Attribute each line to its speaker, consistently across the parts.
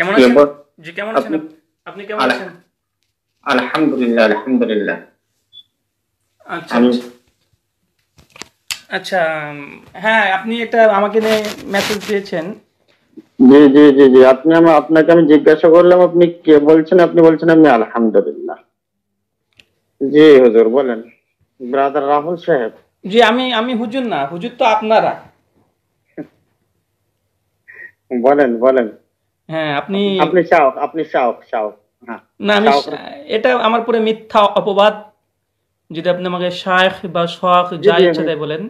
Speaker 1: কেমন আছেন জি কেমন আছেন আপনি কেমন আছেন আলহামদুলিল্লাহ আলহামদুলিল্লাহ আচ্ছা
Speaker 2: আচ্ছা হ্যাঁ আপনি এটা আমাকে মেসেজ দিয়েছেন
Speaker 1: জি জি জি জি আপনি আপনাকে আমি জিজ্ঞাসা করলাম আপনি কে বলছেন আপনি বলছেন আমি আলহামদুলিল্লাহ জি হুজুর বলেন ব্রাদার রাহুল সাহেব
Speaker 2: জি আমি আমি হুজুর না হুজুর তো আপনারা
Speaker 1: বলেন বলেন
Speaker 2: হ্যাঁ আপনি আপনি শাওক
Speaker 1: আপনি শাওক শাওক
Speaker 2: হ্যাঁ। না আমি এটা আমার পুরো মিথ্যা অপবাদ যদি আপনি আমাকে শায়েখ বা শখ যা ইচ্ছা তাই বলেন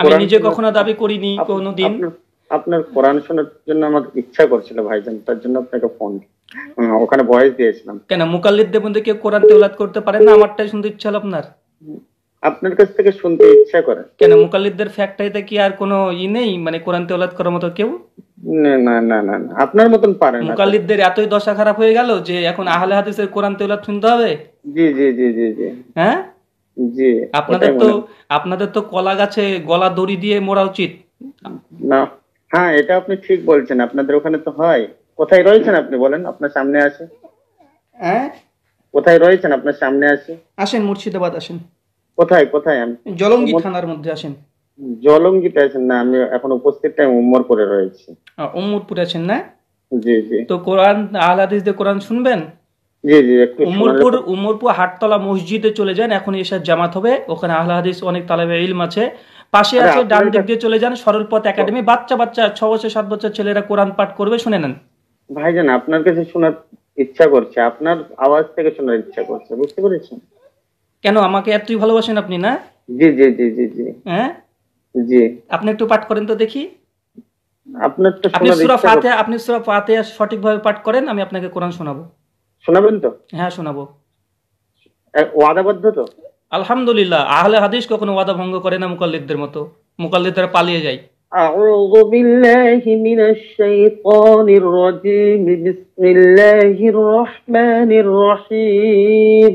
Speaker 2: আমি নিজে কখনো দাবি করিনি কোনো আপনার
Speaker 1: কোরআন শোনার জন্য আমার ইচ্ছা করছিল ভাইজান তার জন্য আপনাকে ফোন হ্যাঁ, ওখানে ভয়েস দিয়েছিলাম
Speaker 2: কেন মুকাল্লিদদের মধ্যে কেউ কোরআন তেওলাদ করতে পারে না আমারটাই শুনতে ইচ্ছা হলো আপনার
Speaker 1: আপনার কাছ থেকে
Speaker 2: শুনতে ইচ্ছা করে কেন মুকাল্লিদদের ফ্যাক্টাইতে কি আর কোনো ই নেই মানে কোরআন তেলাওয়াত করার মতো কেউ
Speaker 1: না না না না আপনার মতন পারে না মুকাল্লিদদের
Speaker 2: এতই দশা খারাপ হয়ে গেল যে এখন আহলে হাদিসের কোরআন তেলাওয়াত শুনতে হবে জি জি জি জি জি হ্যাঁ জি আপনাদের তো আপনাদের তো কলা গাছে গলা দড়ি দিয়ে মোড়া উচিত
Speaker 1: না হ্যাঁ এটা আপনি ঠিক বলছেন আপনাদের ওখানে তো হয় কোথায় রয়েছেন আপনি বলেন আপনার সামনে আছে
Speaker 3: হ্যাঁ কোথায় রয়েছেন আপনার সামনে আছে আসেন মুর্শিদাবাদ আসেন কোথায় কোথায় আমি জলঙ্গি থানার মধ্যে আসেন
Speaker 1: জলঙ্গিতে আছেন না আমি এখন উপস্থিত টাইম উম্মরপুরে রয়েছি
Speaker 2: উম্মরপুরে আছেন না জি জি তো কোরআন আল হাদিস দিয়ে কোরআন শুনবেন
Speaker 1: জি জি একটু উমরপুর
Speaker 2: উমরপুর হাটতলা মসজিদে চলে যান এখন এসে জামাত হবে ওখানে আল হাদিস অনেক তালেবে ইলম আছে পাশে আছে ডান দিক দিয়ে চলে যান সরল পথ একাডেমি বাচ্চা বাচ্চা ছ বছর সাত বছর ছেলেরা কোরআন পাঠ করবে শুনে নেন
Speaker 1: ভাইজান আপনার কাছে শোনার ইচ্ছা করছে আপনার আওয়াজ থেকে শোনার ইচ্ছা করছে বুঝতে পেরেছেন
Speaker 2: কেন আমাকে এতই ভালোবাসেন আপনি না
Speaker 1: জি জি জি জি জি হ্যাঁ জি
Speaker 2: আপনি একটু পাঠ করেন তো দেখি আপনার তো আপনি সূরা ফাতে আপনি সূরা সঠিক ভাবে পাঠ করেন আমি আপনাকে কোরআন শোনাবো শোনাবেন তো হ্যাঁ শোনাবো ওয়াদাবদ্ধ তো আলহামদুলিল্লাহ আহলে হাদিস কখনো ওয়াদা ভঙ্গ করে না মুকাল্লিদদের মতো মুকাল্লিদরা পালিয়ে যায় أعوذ بالله
Speaker 4: من الشيطان الرجيم بسم الله الرحمن الرحيم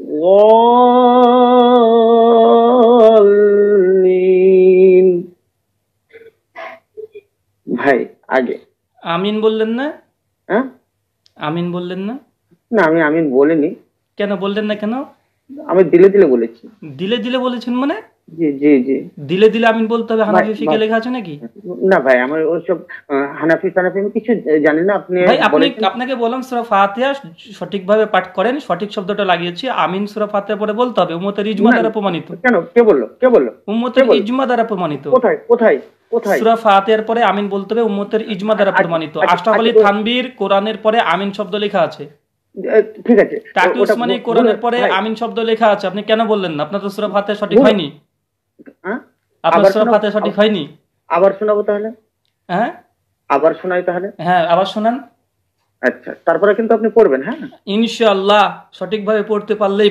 Speaker 4: ভাই
Speaker 1: আগে
Speaker 2: আমিন বললেন না হ্যাঁ আমিন বললেন না না আমি আমিন বলিনি কেন বললেন না কেন
Speaker 3: আমি দিলে দিলে বলেছি
Speaker 2: দিলে দিলে বলেছেন মানে দিলে দিলে বলতে হবে হানাফি ফিকে লেখা আছে নাকি না
Speaker 1: ভাই আমার ওসব হানাফি সানাফি আমি কিছু জানি না আপনি
Speaker 3: ভাই আপনি
Speaker 2: আপনাকে বললাম ফাতিহা পাঠ করেন সঠিক শব্দটা লাগিয়েছি আমিন ফাতিহা বলতে হবে উম্মতের ইজমা দ্বারা প্রমাণিত কেন কে বললো কে বললো উম্মতের ইজমা দ্বারা প্রমাণিত কোথায় কোথায় ফাতিহার পরে আমিন বলতে হবে উম্মতের ইজমা দ্বারা আচ্ছা, প্রমাণিত আচ্ছা, আশরাফ থানবীর আচ্ছা। কোরআনের পরে আমিন শব্দ লেখা আছে
Speaker 3: ঠিক আছে তাকে ওসমানী কোরআনের পরে আমিন
Speaker 2: শব্দ লেখা আছে আপনি কেন বললেন না আপনার তো সূরা ফাতিহা সঠিক হয়নি
Speaker 3: আপনার সফাতে
Speaker 2: সঠিক হয়নি আবার শোনাবো তাহলে হ্যাঁ আবার শোনাই তাহলে হ্যাঁ আবার শোনান আচ্ছা তারপরে কিন্তু আপনি পড়বেন হ্যাঁ ইনশাআল্লাহ সঠিকভাবে পড়তে পারলেই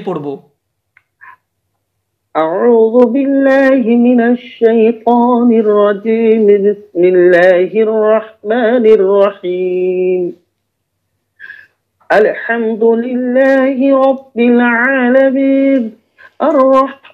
Speaker 4: أعوذ بالله من الشيطان الرجيم بسم الله الرحمن الرحيم الحمد لله رب العالمين الرحمن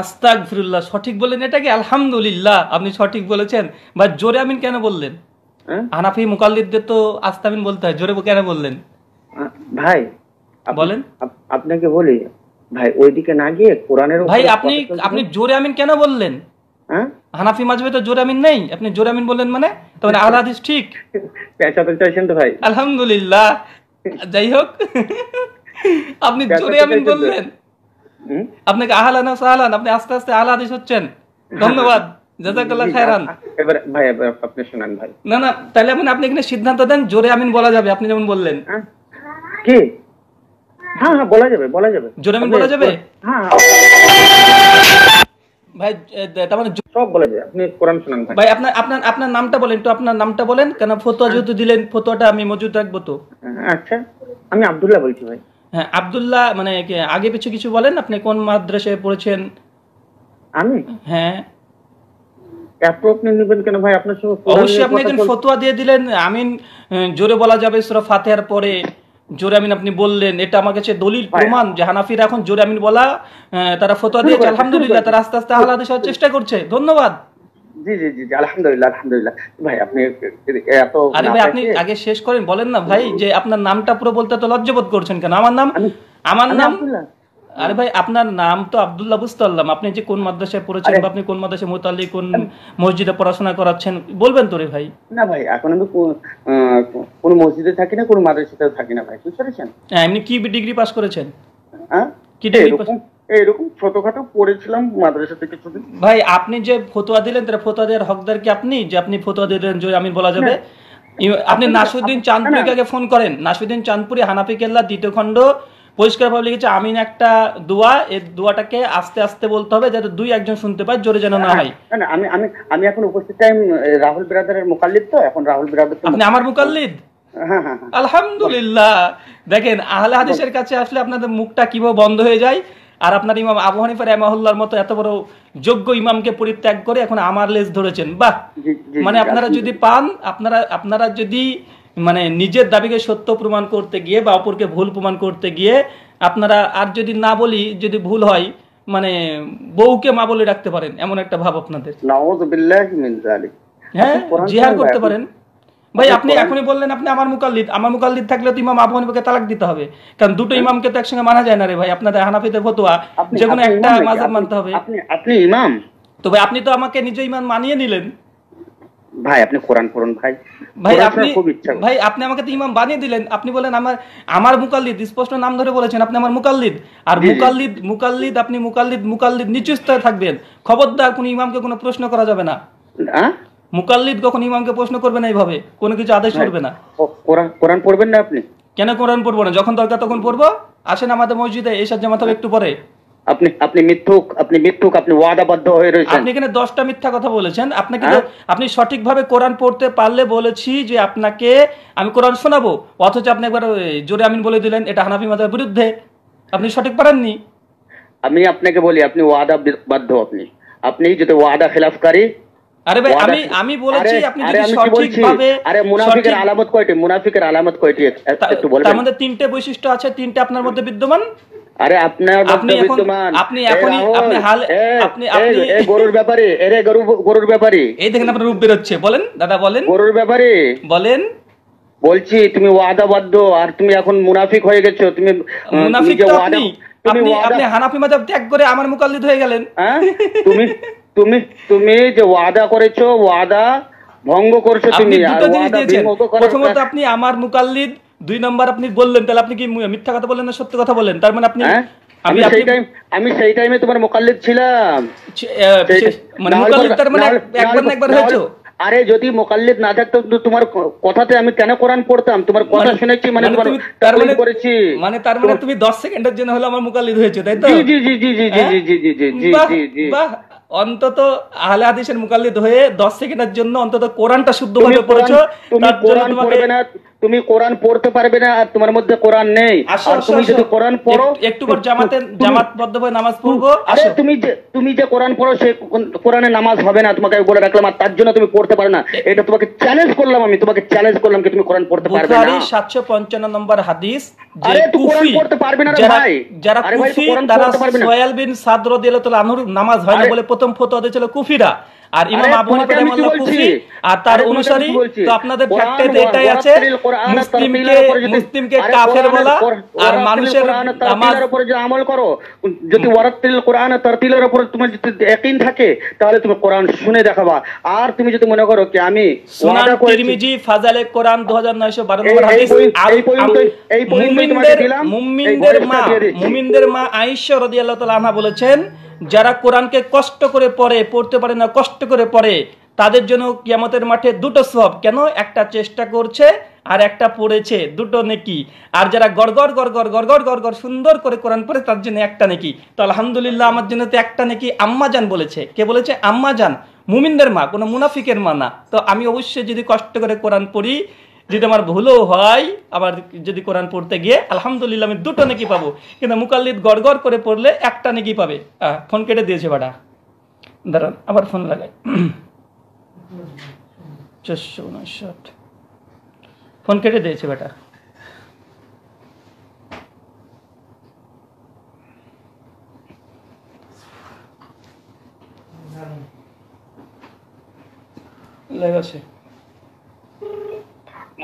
Speaker 2: আস্তাক ফিরুল্লাহ সঠিক বললেন এটাকে আলহামদুলিল্লাহ আপনি সঠিক বলেছেন বা জোরে আমিন কেন বললেন হ্যাঁ? হানাফি মুকাল্লিদদের তো আস্তামিন বলতে হয় জোরে কেন বললেন ভাই বলেন
Speaker 1: আপনাকে বলি ভাই ওইদিকে না গিয়ে কোরআনের ভাই আপনি
Speaker 2: আপনি জোরে আমিন কেন বললেন হ্যাঁ? হানাফি মাজবে তো জোর আমিন নেই আপনি জোর আমিন বললেন মানে তো মানে আল হাদিস ঠিক ভাই আলহামদুলিল্লাহ যাই হোক আপনি জোরে আমিন বললেন আপনাকে আহলান সাহলান আপনি আস্তে আস্তে আহলা হচ্ছেন ধন্যবাদ জাজাকাল্লাহ খায়রান এবার ভাই আপনি শুনান ভাই না না তাহলে আপনি আপনি এখানে সিদ্ধান্ত দেন জোরে আমিন বলা যাবে আপনি যেমন বললেন হ্যাঁ?
Speaker 3: কি হ্যাঁ হ্যাঁ বলা যাবে বলা যাবে জোরে আমিন বলা যাবে হ্যাঁ।
Speaker 2: ভাই তার মানে সব বলে যায় আপনি কোরআন শুনান ভাই ভাই আপনার আপনার আপনার নামটা বলেন একটু আপনার নামটা বলেন কেন ফতোয়া হ্যাঁ। যেহেতু দিলেন ফতোয়াটা আমি মজুদ রাখবো তো
Speaker 3: আচ্ছা আমি আব্দুল্লাহ বলছি ভাই
Speaker 2: হ্যাঁ আবদুল্লাহ মানে আগে পিছু কিছু বলেন আপনি কোন মাদ্রাসায় পড়েছেন আমি হ্যাঁ
Speaker 1: অবশ্যই আপনি একজন ফতোয়া
Speaker 2: দিয়ে দিলেন আমিন জোরে বলা যাবে সূরা ফাতিহার পরে জোরে আমিন আপনি বললেন এটা আমার কাছে দলিল প্রমাণ যে হানাফির এখন জোরে আমিন বলা তারা ফতোয়া দিয়েছে আলহামদুলিল্লাহ তারা আস্তে আস্তে আলাদা হওয়ার চেষ্টা করছে ধন্যবাদ
Speaker 1: জি জি জি আলহামদুলিল্লাহ আলহামদুলিল্লাহ ভাই আপনি এত আরে ভাই আপনি
Speaker 2: আগে শেষ করেন বলেন না ভাই যে আপনার নামটা পুরো বলতে তো লজ্জাবোধ করছেন কেন আমার নাম আমার নাম আরে ভাই আপনার নাম তো আব্দুল্লাহ বুঝতে পারলাম আপনি যে কোন মাদ্রাসায় পড়েছেন বা আপনি কোন মাদ্রাসায় মোতালি কোন মসজিদে পড়াশোনা করাচ্ছেন
Speaker 3: বলবেন তো রে ভাই না ভাই এখন আমি কোন মসজিদে থাকি না কোন মাদ্রাসাতেও থাকি না ভাই বুঝতে পেরেছেন
Speaker 2: হ্যাঁ, এমনি কি ডিগ্রি পাস করেছেন হ্যাঁ?
Speaker 3: এরকম পড়েছিলাম মাদ্রাসা থেকে
Speaker 2: ভাই আপনি যে ফতোয়া দিলেন ফতোয়া দেওয়ার হকদার কি আপনি যে আপনি ফতোয়া দিলেন যে আমি বলা যাবে হ্যাঁ। আপনি নাসুদ্দিন ফোন করেন নাসুদ্দিন চাঁদপুরি হানাফি কেল্লা দ্বিতীয় খণ্ড লিখেছে আমিন একটা দোয়া এই দোয়াটাকে আস্তে আস্তে বলতে হবে যাতে দুই একজন শুনতে পায় জোরে যেন না হয় না আমি আমি
Speaker 3: আমি এখন উপস্থিত টাইম রাহুল ব্রাদারের মুকাল্লিদ তো এখন রাহুল ব্রাদার আপনি আমার মুকাল্লিদ
Speaker 2: হ্যাঁ, হ্যাঁ, আলহামদুলিল্লাহ দেখেন আহলে হাদিসের কাছে আসলে আপনাদের মুখটা কিভাবে বন্ধ হয়ে যায় আর আপনার ইমাম আবু হানিফার এমাহুল্লার মতো এত বড় যোগ্য ইমামকে পরিত্যাগ করে এখন আমার লেজ ধরেছেন বা মানে আপনারা যদি পান আপনারা আপনারা যদি মানে নিজের দাবিকে সত্য প্রমাণ করতে গিয়ে বা অপরকে ভুল প্রমাণ করতে গিয়ে আপনারা আর যদি না বলি যদি ভুল হয় মানে বউকে মা বলে রাখতে পারেন এমন একটা ভাব আপনাদের হ্যাঁ জিহার করতে পারেন ভাই আপনি এখনই বললেন আপনি আমার মুকাল্লিদ আমার মুকাল্লিদ থাকলে তো ইমাম আবু হানিফাকে তালাক দিতে হবে কারণ দুটো হ্যাঁ? ইমামকে তো একসঙ্গে মানা যায় না রে ভাই আপনাদের হানাফিদের ফতোয়া যে কোনো একটা মাযহাব মানতে হবে আপনি আপনি ইমাম তো ভাই আপনি তো আমাকে নিজে ইমাম মানিয়ে নিলেন
Speaker 3: ভাই আপনি কোরআন পড়ুন ভাই ভাই আপনি
Speaker 2: ভাই আপনি আমাকে তো ইমাম বানিয়ে দিলেন আপনি বলেন আমার আমার মুকাল্লিদ স্পষ্ট নাম ধরে বলেছেন আপনি আমার মুকাল্লিদ আর মুকাল্লিদ মুকাল্লিদ আপনি মুকাল্লিদ মুকাল্লিদ নিচু স্তরে থাকবেন খবরদার কোনো ইমামকে কোনো প্রশ্ন করা যাবে না মুকাল্লিদ কখন ইমামকে প্রশ্ন করবে না এইভাবে কোনো কিছু আদেশ হ্যাঁ। করবে না
Speaker 3: কোরআন কোরআন পড়বেন না আপনি
Speaker 2: কেন কোরআন পড়বো না যখন দরকার তখন পড়বো আসেন আমাদের মসজিদে এসার জামাত একটু পরে
Speaker 3: আপনি আপনি মিথ্যুক আপনি মিথ্যুক আপনি ওয়াদাবদ্ধ হয়ে রয়েছেন আপনি
Speaker 2: এখানে মিথ্যা কথা বলেছেন আপনাকে হ্যাঁ। আপনি সঠিকভাবে কোরআন পড়তে পারলে বলেছি যে আপনাকে আমি কোরআন শোনাবো অথচ আপনি একবার জোরে আমিন বলে দিলেন এটা হানাফি মাদার বিরুদ্ধে আপনি সঠিক পারেননি
Speaker 3: আমি আপনাকে বলি আপনি বাধ্য আপনি আপনি যদি ওয়াদা খেলাফকারী আরে ভাই আমি আমি বলেছি আপনি যদি সঠিকভাবে আরে মুনাফিকের আলামত কয়টি মুনাফিকের আলামত কয়টি একটু বলবেন তার মধ্যে
Speaker 2: তিনটে বৈশিষ্ট্য আছে তিনটে আপনার মধ্যে বিদ্যমান
Speaker 3: আরে আপনার আপনি এখন আপনি এখনই আপনি হাল আপনি আপনি এই গরুর ব্যাপারে এরে গরু গরুর ব্যাপারে এই দেখেন আপনার রূপ বের হচ্ছে বলেন দাদা বলেন গরুর ব্যাপারে বলেন বলছি তুমি ওয়াদাবদ্ধ আর তুমি এখন মুনাফিক হয়ে গেছো তুমি মুনাফিক আপনি আপনি হানাফি মাযহাব ত্যাগ করে আমার মুকাল্লিদ হয়ে গেলেন হ্যাঁ? তুমি তুমি তুমি যে ওয়াদা করেছো ওয়াদা ভঙ্গ করছো তুমি দুটো জিনিস দিয়েছেন প্রথমত আপনি আমার মুকাল্লিদ দুই নম্বর আপনি বললেন তাহলে আপনি কি মিথ্যা কথা বললেন না সত্য কথা বললেন তার মানে আপনি হ্যাঁ? আমি সেই টাইম আমি সেই টাইমে তোমার মুকাল্লিদ ছিলাম মানে মুকাল্লিদ তার মানে একবার না একবার হয়েছে আরে যদি মোকাল্লিদ না থাকতো তোমার কথাতে আমি কেন কোরআন পড়তাম তোমার কথা মানে- শুনেছি মানে, মানে তার মানে
Speaker 2: করেছি মানে তার মানে তুমি 10 সেকেন্ডের জন্য হলো আমার মোকাল্লিদ হয়েছে তাই তো জি জি জি জি জি জি জি জি জি জি জি অন্তত আহলে হাদিসের মুকাল্লিদ হয়ে দশ সেকেন্ডের জন্য অন্তত
Speaker 3: কোরআনটা শুদ্ধভাবে পড়েছো তার জন্য তোমাকে তুমি কোরআন পড়তে পারবে না আর তোমার মধ্যে কোরআন নেই আর তুমি যদি কোরআন পড়ো একটু পর জামাতে জামাত বদ্ধ হয়ে নামাজ পড়বো আরে তুমি যে তুমি যে কোরআন পড়ো সে কোরআনে নামাজ হবে না তোমাকে বলে রাখলাম আর তার জন্য তুমি পড়তে পারো না এটা তোমাকে চ্যালেঞ্জ করলাম আমি তোমাকে চ্যালেঞ্জ করলাম কি তুমি কোরআন পড়তে পারবে না বুখারী
Speaker 2: 755 নম্বর হাদিস আরে তুমি কোরআন পড়তে পারবে না রে ভাই যারা কুফি তারা সোয়াল বিন সাদ রাদিয়াল্লাহু তাআলা আনহুর নামাজ হয় না বলে প্রথম ফতোয়া দিয়েছিল কুফিরা আর ইমাম আবু হানিফা রাহিমাহুল্লাহ আর তার অনুসারী তো আপনাদের ফ্যাক্টে এটাই আছে মুসলিমকে মুসলিমকে কাফের
Speaker 3: বলা আর মানুষের নামাজের উপর যে আমল করো যদি ওয়ারাতিল কোরআন তারতিলের উপর তোমার যদি ইয়াকিন থাকে তাহলে তুমি কোরআন শুনে দেখাবা আর তুমি যদি মনে করো কি আমি সুনান তিরমিজি
Speaker 2: ফাজালে কোরআন 2912 নম্বর হাদিস এই পর্যন্ত এই পর্যন্ত তোমাকে দিলাম মুমিনদের মা মুমিনদের মা আয়েশা রাদিয়াল্লাহু তাআলা বলেছেন যারা কোরআনকে কষ্ট করে পড়ে পড়তে পারে না কষ্ট করে পড়ে তাদের জন্য কিয়ামতের মাঠে দুটো সব কেন একটা চেষ্টা করছে আর একটা পড়েছে দুটো নেকি আর যারা গড়গড় গড়গড় গড়গড় গড়গড় সুন্দর করে কোরআন পড়ে তার জন্য একটা নেকি তো আলহামদুলিল্লাহ আমার জন্য তো একটা নেকি আম্মা বলেছে কে বলেছে আম্মা মুমিনদের মা কোনো মুনাফিকের মা না তো আমি অবশ্যই যদি কষ্ট করে কোরআন পড়ি যদি আমার ভুলও হয় আবার যদি কোরআন পড়তে গিয়ে আলহামদুলিল্লাহ আমি দুটো নাকি পাবো কিন্তু মুকাল্লিদ গড়গড় করে পড়লে একটা নাকি পাবে ফোন কেটে দিয়েছে বাটা দাঁড়ান আবার ফোন লাগাই চারশো উনষাট ফোন কেটে দিয়েছে বেটা লেগেছে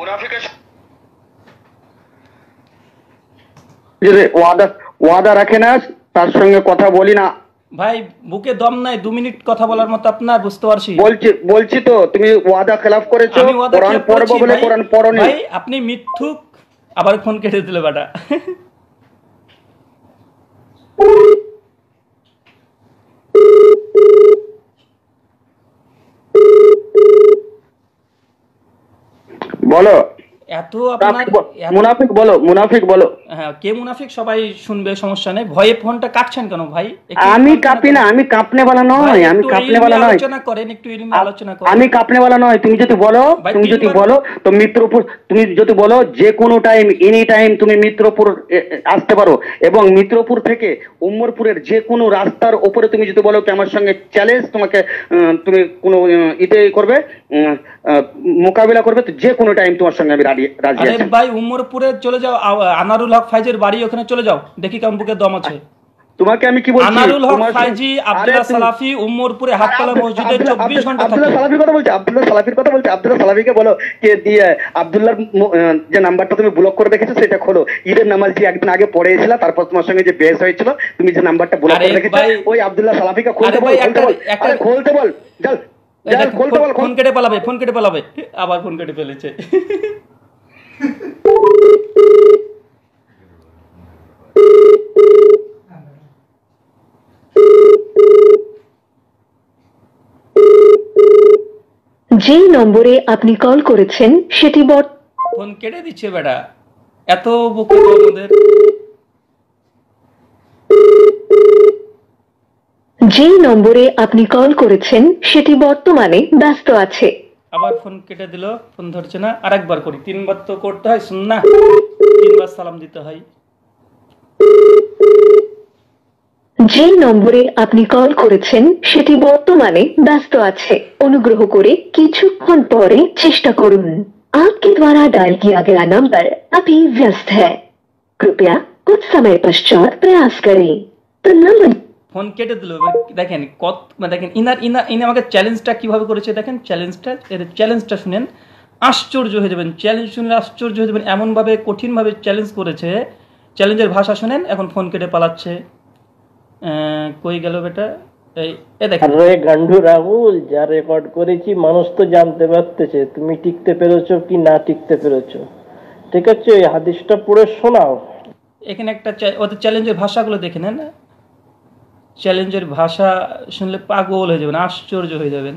Speaker 3: ওয়াদা রাখে না তার সঙ্গে কথা বলি না
Speaker 2: ভাই বুকে দম নাই দু মিনিট কথা বলার মতো আপনার বুঝতে পারছি বলছি
Speaker 3: বলছি তো তুমি ওয়াদা খেলাফ করেছো কোরআন পড়বো বলে ভাই
Speaker 2: আপনি মিথ্যুক আবার ফোন কেটে দিলে বাটা বলো এত
Speaker 3: মুনাফিক বলো মুনাফিক বলো
Speaker 2: হ্যাঁ কে মুনাফিক সবাই শুনবে সমস্যা নেই ভয়ে ফোনটা কাটছেন কেন ভাই আমি
Speaker 3: কাঁপি না আমি কাঁপনে বলা নয় আমি কাঁপনে বলা নয় আলোচনা
Speaker 2: করেন একটু ইলমি আলোচনা করেন আমি কাঁপনে
Speaker 3: বলা নয় তুমি যদি বলো তুমি যদি বলো তো মিত্রপুর তুমি যদি বলো যে কোনো টাইম এনি টাইম তুমি মিত্রপুর আসতে পারো এবং মিত্রপুর থেকে উম্মরপুরের যে কোনো রাস্তার ওপরে তুমি যদি বলো আমার সঙ্গে চ্যালেঞ্জ তোমাকে তুমি কোনো ইতে করবে মোকাবিলা করবে তো যে কোনো টাইম তোমার সঙ্গে আমি রাজি আছি
Speaker 2: ভাই উম্মরপুরে চলে যাও আনারুল হক ফাইজের বাড়ি ওখানে চলে যাও দেখি কেমন বুকে দম আছে
Speaker 3: তোমাকে আমি কি বলছি আনারুল হক ফাইজি আব্দুল্লাহ সালাফি
Speaker 2: উম্মরপুরে হাততলা মসজিদে 24 ঘন্টা থাকে আব্দুল্লাহ সালাফির
Speaker 3: কথা বলছি আব্দুল্লাহ সালাফির কথা বলছি আব্দুল্লাহ সালাফিকে বলো যে দিয়ে আব্দুল্লাহর যে নাম্বারটা তুমি ব্লক করে রেখেছো সেটা খোলো ঈদের নামাজ যে একদিন আগে পড়ে এসেছিলা তারপর তোমার সঙ্গে যে বেস হয়েছিল তুমি যে নাম্বারটা ব্লক করে রেখেছো ওই আব্দুল্লাহ সালাফিকে খুলতে বল একটা খুলতে বল চল ফোন কেটে পালাবে ফোন কেটে
Speaker 2: পালাবে আবার ফোন কেটে ফেলেছে যে
Speaker 5: নম্বরে আপনি কল করেছেন সেটি বট
Speaker 2: ফোন কেটে দিচ্ছে বেটা এত আমাদের
Speaker 5: যে নম্বরে আপনি কল করেছেন সেটি বর্তমানে ব্যস্ত আছে
Speaker 2: আবার ফোন কেটে দিল ফোন ধরছে না আরেকবার করি তিনবার তো করতে হয় শুন না তিনবার সালাম দিতে হয়
Speaker 5: যে নম্বরে আপনি কল করেছেন সেটি বর্তমানে ব্যস্ত আছে অনুগ্রহ করে কিছুক্ষণ পরে চেষ্টা করুন आपके দ্বারা डायल किया गया নম্বর अभी ব্যস্ত হ্যাঁ कृपया কুছ সময় পশ্চাৎ প্রয়াস करें तो नंबर
Speaker 2: ফোন কেটে দিল দেখেন কত মানে দেখেন ইনার ইনার ইনি আমাকে চ্যালেঞ্জটা কিভাবে করেছে দেখেন চ্যালেঞ্জটা এর চ্যালেঞ্জটা শুনেন আশ্চর্য হয়ে যাবেন চ্যালেঞ্জ শুনলে আশ্চর্য হয়ে যাবেন এমনভাবে কঠিনভাবে চ্যালেঞ্জ করেছে চ্যালেঞ্জের ভাষা শুনেন এখন ফোন কেটে পালাচ্ছে কই গেল বেটা এ দেখেন রে গান্ডু রাহুল যা রেকর্ড করেছি মানুষ তো জানতে পারতেছে তুমি টিকতে পেরেছো কি না টিকতে পেরেছো ঠিক আছে এই হাদিসটা পড়ে শোনাও এখানে একটা ওদের চ্যালেঞ্জের ভাষাগুলো দেখে নেন চ্যালেঞ্জের ভাষা শুনলে পাগল হয়ে যাবেন আশ্চর্য হয়ে যাবেন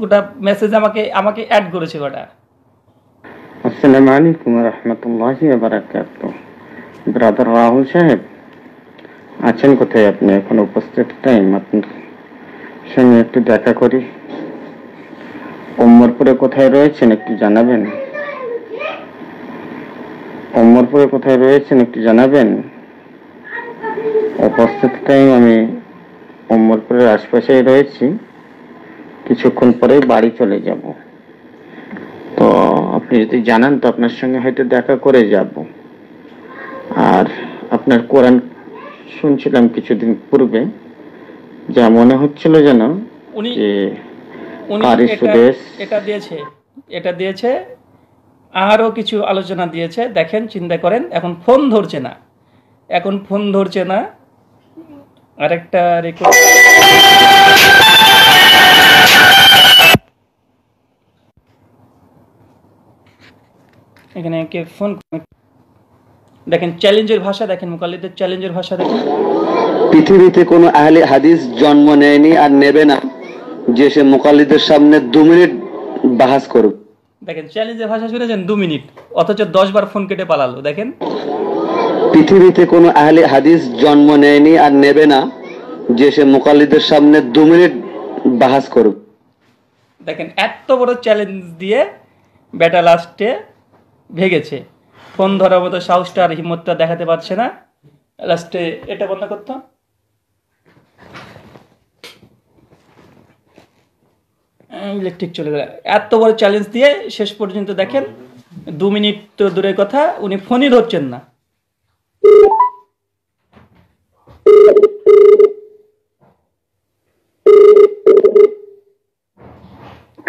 Speaker 2: গোটা মেসেজ আমাকে আমাকে অ্যাড করেছে গোটা
Speaker 1: আসসালামু আলাইকুম রহমতুল্লাহ বারাকাত ব্রাদার রাহুল সাহেব আছেন কোথায় আপনি এখন উপস্থিত টাইম আপনার সঙ্গে একটু দেখা করি অমরপুরে কোথায় রয়েছেন একটু জানাবেন অমরপুরে কোথায় রয়েছেন একটু জানাবেন উপস্থিত টাইম আমি ওমরপুরের আশপাশেই রয়েছি কিছুক্ষণ পরেই বাড়ি চলে যাব আপনি যদি জানান তো আপনার সঙ্গে হয়তো দেখা করে যাব আর আপনার কোরআন শুনছিলাম কিছুদিন পূর্বে যা মনে হচ্ছিল যেন
Speaker 2: উনি কারি সুদেশ এটা দিয়েছে এটা দিয়েছে আরও কিছু আলোচনা দিয়েছে দেখেন চিন্তা করেন এখন ফোন ধরছে না এখন ফোন ধরছে না আরেকটা রেকর্ড এখানে কে ফোন দেখেন চ্যালেঞ্জের ভাষা দেখেন মুকাল্লিদের চ্যালেঞ্জের ভাষা
Speaker 6: দেখেন পৃথিবীতে কোনো আহলে হাদিস জন্ম নেয়নি আর নেবে না যে সে মুকাল্লিদের সামনে দু মিনিট বাহাস করুক
Speaker 2: দেখেন চ্যালেঞ্জের ভাষা শুনেছেন দু মিনিট অথচ দশ বার ফোন কেটে পালালো দেখেন
Speaker 6: পৃথিবীতে কোনো আহলে হাদিস জন্ম নেয়নি আর নেবে না যে সে মুকাল্লিদের সামনে দু মিনিট বাহাস করুক
Speaker 2: দেখেন এত বড় চ্যালেঞ্জ দিয়ে বেটা লাস্টে ভেগেছে ফোন ধরার মতো সাহসটা আর হিম্মতটা দেখাতে পারছে না লাস্টে এটা বন্ধ করতো ইলেকট্রিক চলে গেল এত বড় চ্যালেঞ্জ দিয়ে শেষ পর্যন্ত দেখেন দু মিনিট তো দূরের কথা উনি ফোনই ধরছেন না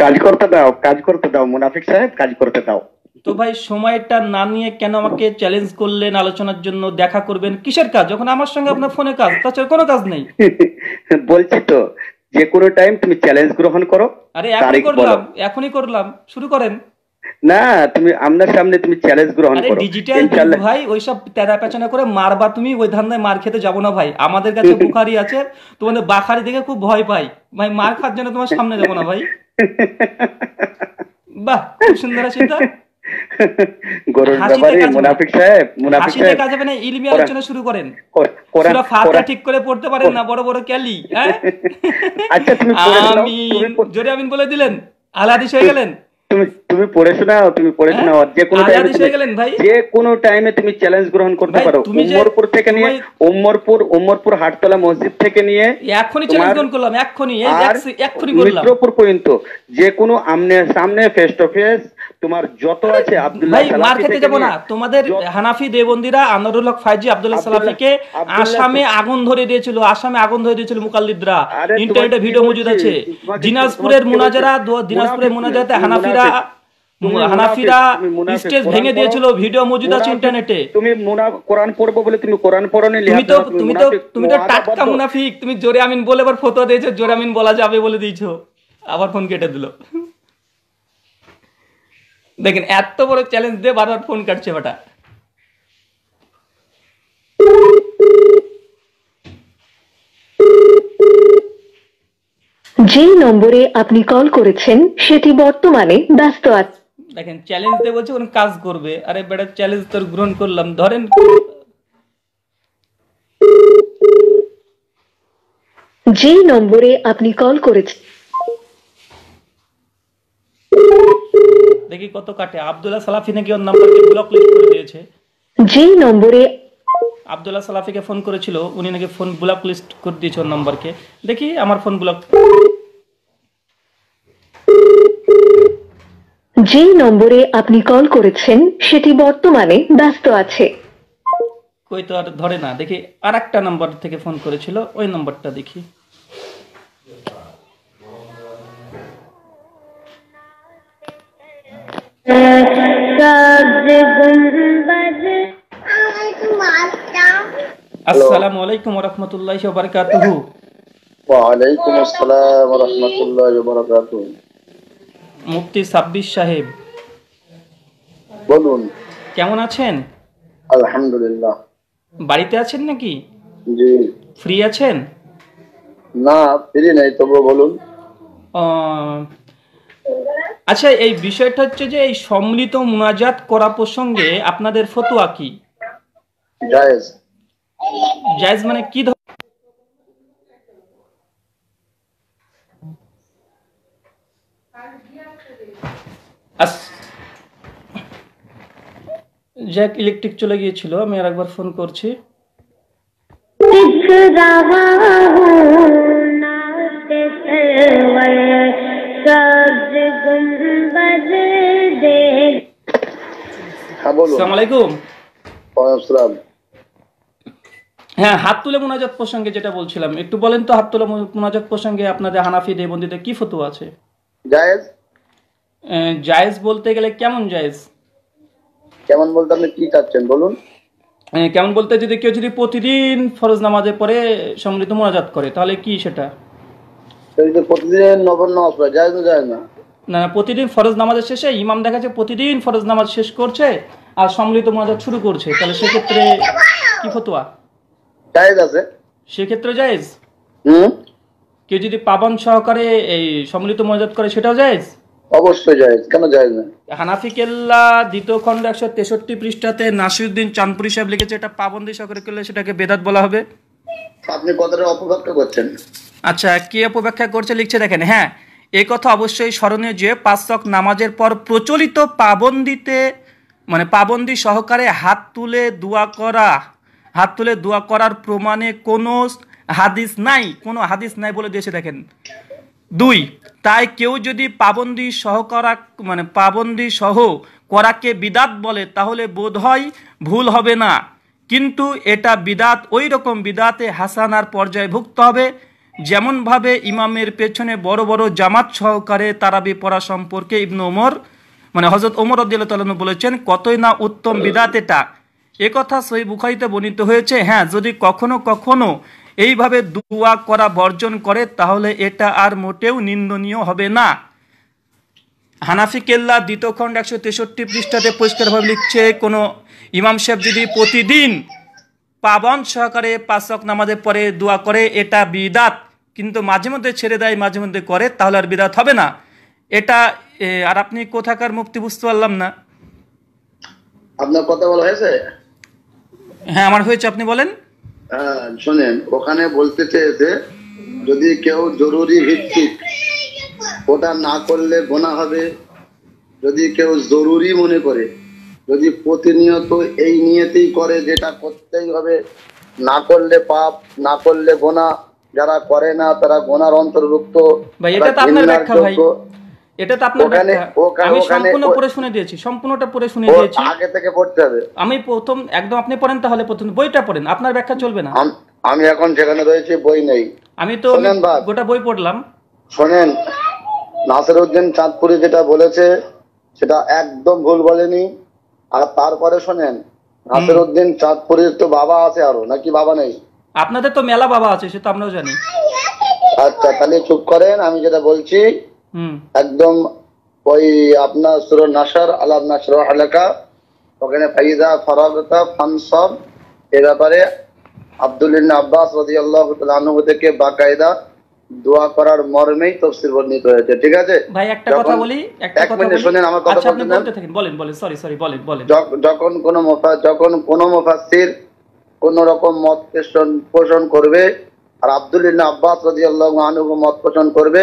Speaker 1: কাজ করতে দাও কাজ করতে দাও মুনাফিক সাহেব কাজ করতে দাও
Speaker 2: তো ভাই সময়টা না নিয়ে কেন আমাকে চ্যালেঞ্জ করলেন আলোচনার জন্য দেখা করবেন কিসের কাজ যখন আমার
Speaker 3: সঙ্গে আপনার ফোনে কাজ তাছাড়া কোনো কাজ নেই বলছি তো যে কোনো টাইম তুমি চ্যালেঞ্জ গ্রহণ করো আরে এখনই করলাম
Speaker 2: এখনই করলাম শুরু করেন
Speaker 3: না তুমি আপনার সামনে তুমি চ্যালেঞ্জ গ্রহণ করো ডিজিটাল ভাই
Speaker 2: ওইসব তেরা পেছনে করে মারবা তুমি ওই ধান্দায় মার খেতে যাবো না ভাই আমাদের কাছে বুখারি আছে তোমাদের বাখারি দেখে খুব ভয় পাই ভাই মার খাওয়ার জন্য তোমার সামনে যাবো না ভাই বাহ খুব সুন্দর আছে
Speaker 3: গরুর ব্যাপারে মুনাফিক সাহেব মুনাফিক সাহেব কাজে
Speaker 2: মানে ইলমি আলোচনা শুরু করেন ঠিক করে পড়তে পারেন না বড় বড় ক্যালি হ্যাঁ? আচ্ছা তুমি আমি
Speaker 3: জোরে আমিন বলে দিলেন আলাদিস হয়ে গেলেন তুমি তুমি হ্যাঁ? তুমি যে কোনো টাইমে যে কোনো টাইমে তুমি চ্যালেঞ্জ গ্রহণ করতে পারো উমরপুর থেকে নিয়ে উমরপুর উমরপুর হাটতলা মসজিদ থেকে নিয়ে
Speaker 2: এখনই চ্যালেঞ্জ গ্রহণ করলাম এখনই এই এখনই বললাম মিত্রপুর
Speaker 3: পর্যন্ত যে কোনো আমনে সামনে ফেস টু ফেস তোমার যত আছে আব্দুল্লাহ যাব না
Speaker 2: তোমাদের হানাফি দেবন্দিরা হক ফাইজি আব্দুল্লাহ সালাফিকে আসামে আগুন ধরে দিয়েছিল আসামে আগুন ধরে দিয়েছিল মুকাল্লিদরা ইন্টারনেটে ভিডিও মজুদ আছে দিনাজপুরের মুনাজারা দিনাজপুরের মুনাজারাতে হানাফিরা
Speaker 3: হানাফিরা স্টেজ ভেঙে দিয়েছিল ভিডিও মজুদ আছে ইন্টারনেটে তুমি মুনা কোরআন পড়বো বলে তুমি কোরআন তুমি তো তুমি তো তুমি তো টাটকা
Speaker 2: মুনাফিক তুমি জোরে আমিন বলে এবার ফতোয়া দিয়েছো জোরে আমিন বলা যাবে বলে দিয়েছো আবার ফোন কেটে দিল দেখেন এত বড় চ্যালেঞ্জ দিয়ে বারবার ফোন কাটছে বেটা
Speaker 5: যে নম্বরে আপনি কল করেছেন সেটি বর্তমানে ব্যস্ত আছে
Speaker 2: দেখেন চ্যালেঞ্জ দিয়ে বলছে কোন কাজ করবে আরে বেটা চ্যালেঞ্জ তোর গ্রহণ করলাম ধরেন
Speaker 5: যে নম্বরে আপনি কল করেছেন
Speaker 2: দেখি কত কাটে আব্দুল্লাহ সালাফি নাকি ওর নাম্বারকে ব্লক লিস্ট করে দিয়েছে
Speaker 5: যে নম্বরে
Speaker 2: আব্দুল্লাহ সালাফিকে ফোন করেছিল উনি নাকি ফোন ব্লক লিস্ট করে দিয়েছে ওর নাম্বারকে দেখি আমার ফোন ব্লক
Speaker 5: যে নম্বরে আপনি কল করেছেন সেটি বর্তমানে ব্যস্ত আছে
Speaker 2: কই তো আর ধরে না দেখি আরেকটা নাম্বার থেকে ফোন করেছিল ওই নাম্বারটা দেখি আসসালামু আলাইকুম রহমতুল্লাহ ওয়ালাইকুম
Speaker 6: আসসালাম রহমতুল্লাহ
Speaker 2: মুফতি সাব্বির সাহেব বলুন কেমন আছেন আলহামদুলিল্লাহ বাড়িতে আছেন নাকি জি ফ্রি আছেন না
Speaker 6: ফ্রি নাই তবু বলুন
Speaker 2: আচ্ছা এই বিষয়টা হচ্ছে যে এই সম্মিলিত মুনাজাত করা প্রসঙ্গে আপনাদের ফতোয়া কি জায়েজ জায়েজ মানে কি জ্যাক ইলেকট্রিক চলে গিয়েছিল আমি আর একবার ফোন করছি
Speaker 4: হ্যাঁ,
Speaker 2: হ্যাঁ হাত তুলে মোনাজাত প্রসঙ্গে যেটা বলছিলাম একটু বলেন তো হাত তুলে মোনাজাত প্রসঙ্গে আপনাদের হানাফি দেবন্দিতে কি ফতোয়া আছে জায়েজ জায়েজ বলতে গেলে কেমন জায়েজ
Speaker 6: কেমন বলতে আপনি কি চাচ্ছেন বলুন
Speaker 2: কেমন বলতে যদি কেউ যদি প্রতিদিন ফরজ নামাজের পরে সম্মিলিত মোনাজাত করে তাহলে কি সেটা প্রতিদিন নামাজ ফরজ নামাজের শেষে ইমাম দেখাচ্ছে প্রতিদিন ফরজ নামাজ শেষ করছে আর সম্মিলিত মোনাজাত শুরু করছে তাহলে সেক্ষেত্রে কি ফতোয়া জায়েজ আছে সেক্ষেত্রে জায়েজ কেউ যদি পাবন সহকারে এই সম্মিলিত মোনাজাত করে সেটাও জায়েজ
Speaker 6: অবশ্যই জায়েজ কেন জায়েজ না
Speaker 2: হানাফি কেল্লা দ্বিতীয় খণ্ড একশো তেষট্টি পৃষ্ঠাতে নাসিরুদ্দিন চাঁদপুরি সাহেব লিখেছে এটা পাবন্দি সহকারে করলে সেটাকে বেদাত বলা হবে
Speaker 6: আপনি কথাটা করছেন
Speaker 2: আচ্ছা কে অপব্যাখ্যা করছে লিখছে দেখেন হ্যাঁ এ কথা অবশ্যই স্মরণীয় যে পাঁচক নামাজের পর প্রচলিত পাবন্দিতে মানে পাবন্দি সহকারে হাত তুলে দোয়া করা হাত তুলে দোয়া করার প্রমাণে কোনো হাদিস নাই কোনো হাদিস নাই বলে দিয়েছে দেখেন দুই তাই কেউ যদি পাবন্দি সহ করা মানে পাবন্দি সহ করাকে বিদাত বলে তাহলে বোধহয় ভুল হবে না কিন্তু এটা বিদাত ওই রকম বিদাতে হাসানার ভুক্ত হবে যেমনভাবে ইমামের পেছনে বড় বড় জামাত সহকারে তারাবি পড়া সম্পর্কে ইবনু ওমর মানে হজরত ওমর আবদুল্লাহ বলেছেন কতই না উত্তম বিদাত এটা একথা সই বুখারিতে বর্ণিত হয়েছে হ্যাঁ যদি কখনো কখনো এইভাবে দুয়া করা বর্জন করে তাহলে এটা আর মোটেও নিন্দনীয় হবে না হানাফি কেল্লা দ্বিতীয় খণ্ড একশো তেষট্টি পৃষ্ঠাতে পরিষ্কারভাবে লিখছে কোনো ইমাম সাহেব যদি প্রতিদিন পাবন সহকারে পাঁচক নামাজের পরে দোয়া করে এটা বিদাত কিন্তু মাঝে মধ্যে ছেড়ে দেয় মাঝে মধ্যে করে তাহলে আর বিদাত হবে না এটা আর আপনি কোথাকার মুক্তি বুঝতে পারলাম না
Speaker 6: আপনার কথা বলা হয়েছে হ্যাঁ আমার হয়েছে আপনি বলেন হ্যাঁ, শোনেন ওখানে বলতে চেয়েছে যদি কেউ জরুরি ভিত্তিক ওটা না করলে গোনা হবে যদি কেউ জরুরি মনে করে যদি প্রতিনিয়ত এই নিয়েতেই করে যেটা করতেই হবে না করলে পাপ না করলে গোনা যারা করে না তারা গোনার অন্তর্ভুক্ত
Speaker 2: আমি প্রথম একদম আপনি পড়েন তাহলে প্রথম বইটা পড়েন আপনার ব্যাখ্যা চলবে না
Speaker 6: আমি এখন যেখানে রয়েছি বই নেই
Speaker 2: আমি তো গোটা বই পড়লাম
Speaker 6: শোনেন উদ্দিন চাঁদপুরি যেটা বলেছে সেটা একদম ভুল বলেনি আর তারপরে শোনেন নাসির উদ্দিন চাঁদপুরের তো বাবা আছে আরো নাকি বাবা নেই
Speaker 2: আপনাদের তো মেলা বাবা আছে সেটা আমরাও জানি
Speaker 6: আচ্ছা তাহলে চুপ করেন আমি যেটা বলছি একদম ওই আপনার সুর নাসার আলাদ নাসর হালাকা ওখানে ফাইদা ফরাগতা ফানসব এ ব্যাপারে আব্দুল আব্বাস রাজি আল্লাহ থেকে বাকায়দা দোয়া করার মর্মেই তফসির বর্ণিত হয়েছে ঠিক আছে ভাই একটা কথা বলি একটা কথা বলি শুনেন আমার কথা আচ্ছা, বলতে
Speaker 2: থাকেন বলেন বলেন সরি সরি বলেন বলেন
Speaker 6: যখন কোন মুফা যখন কোন মুফাসসির কোন রকম মত পোষণ করবে আর আব্দুল ইবনে আব্বাস রাদিয়াল্লাহু আনহু মত পোষণ করবে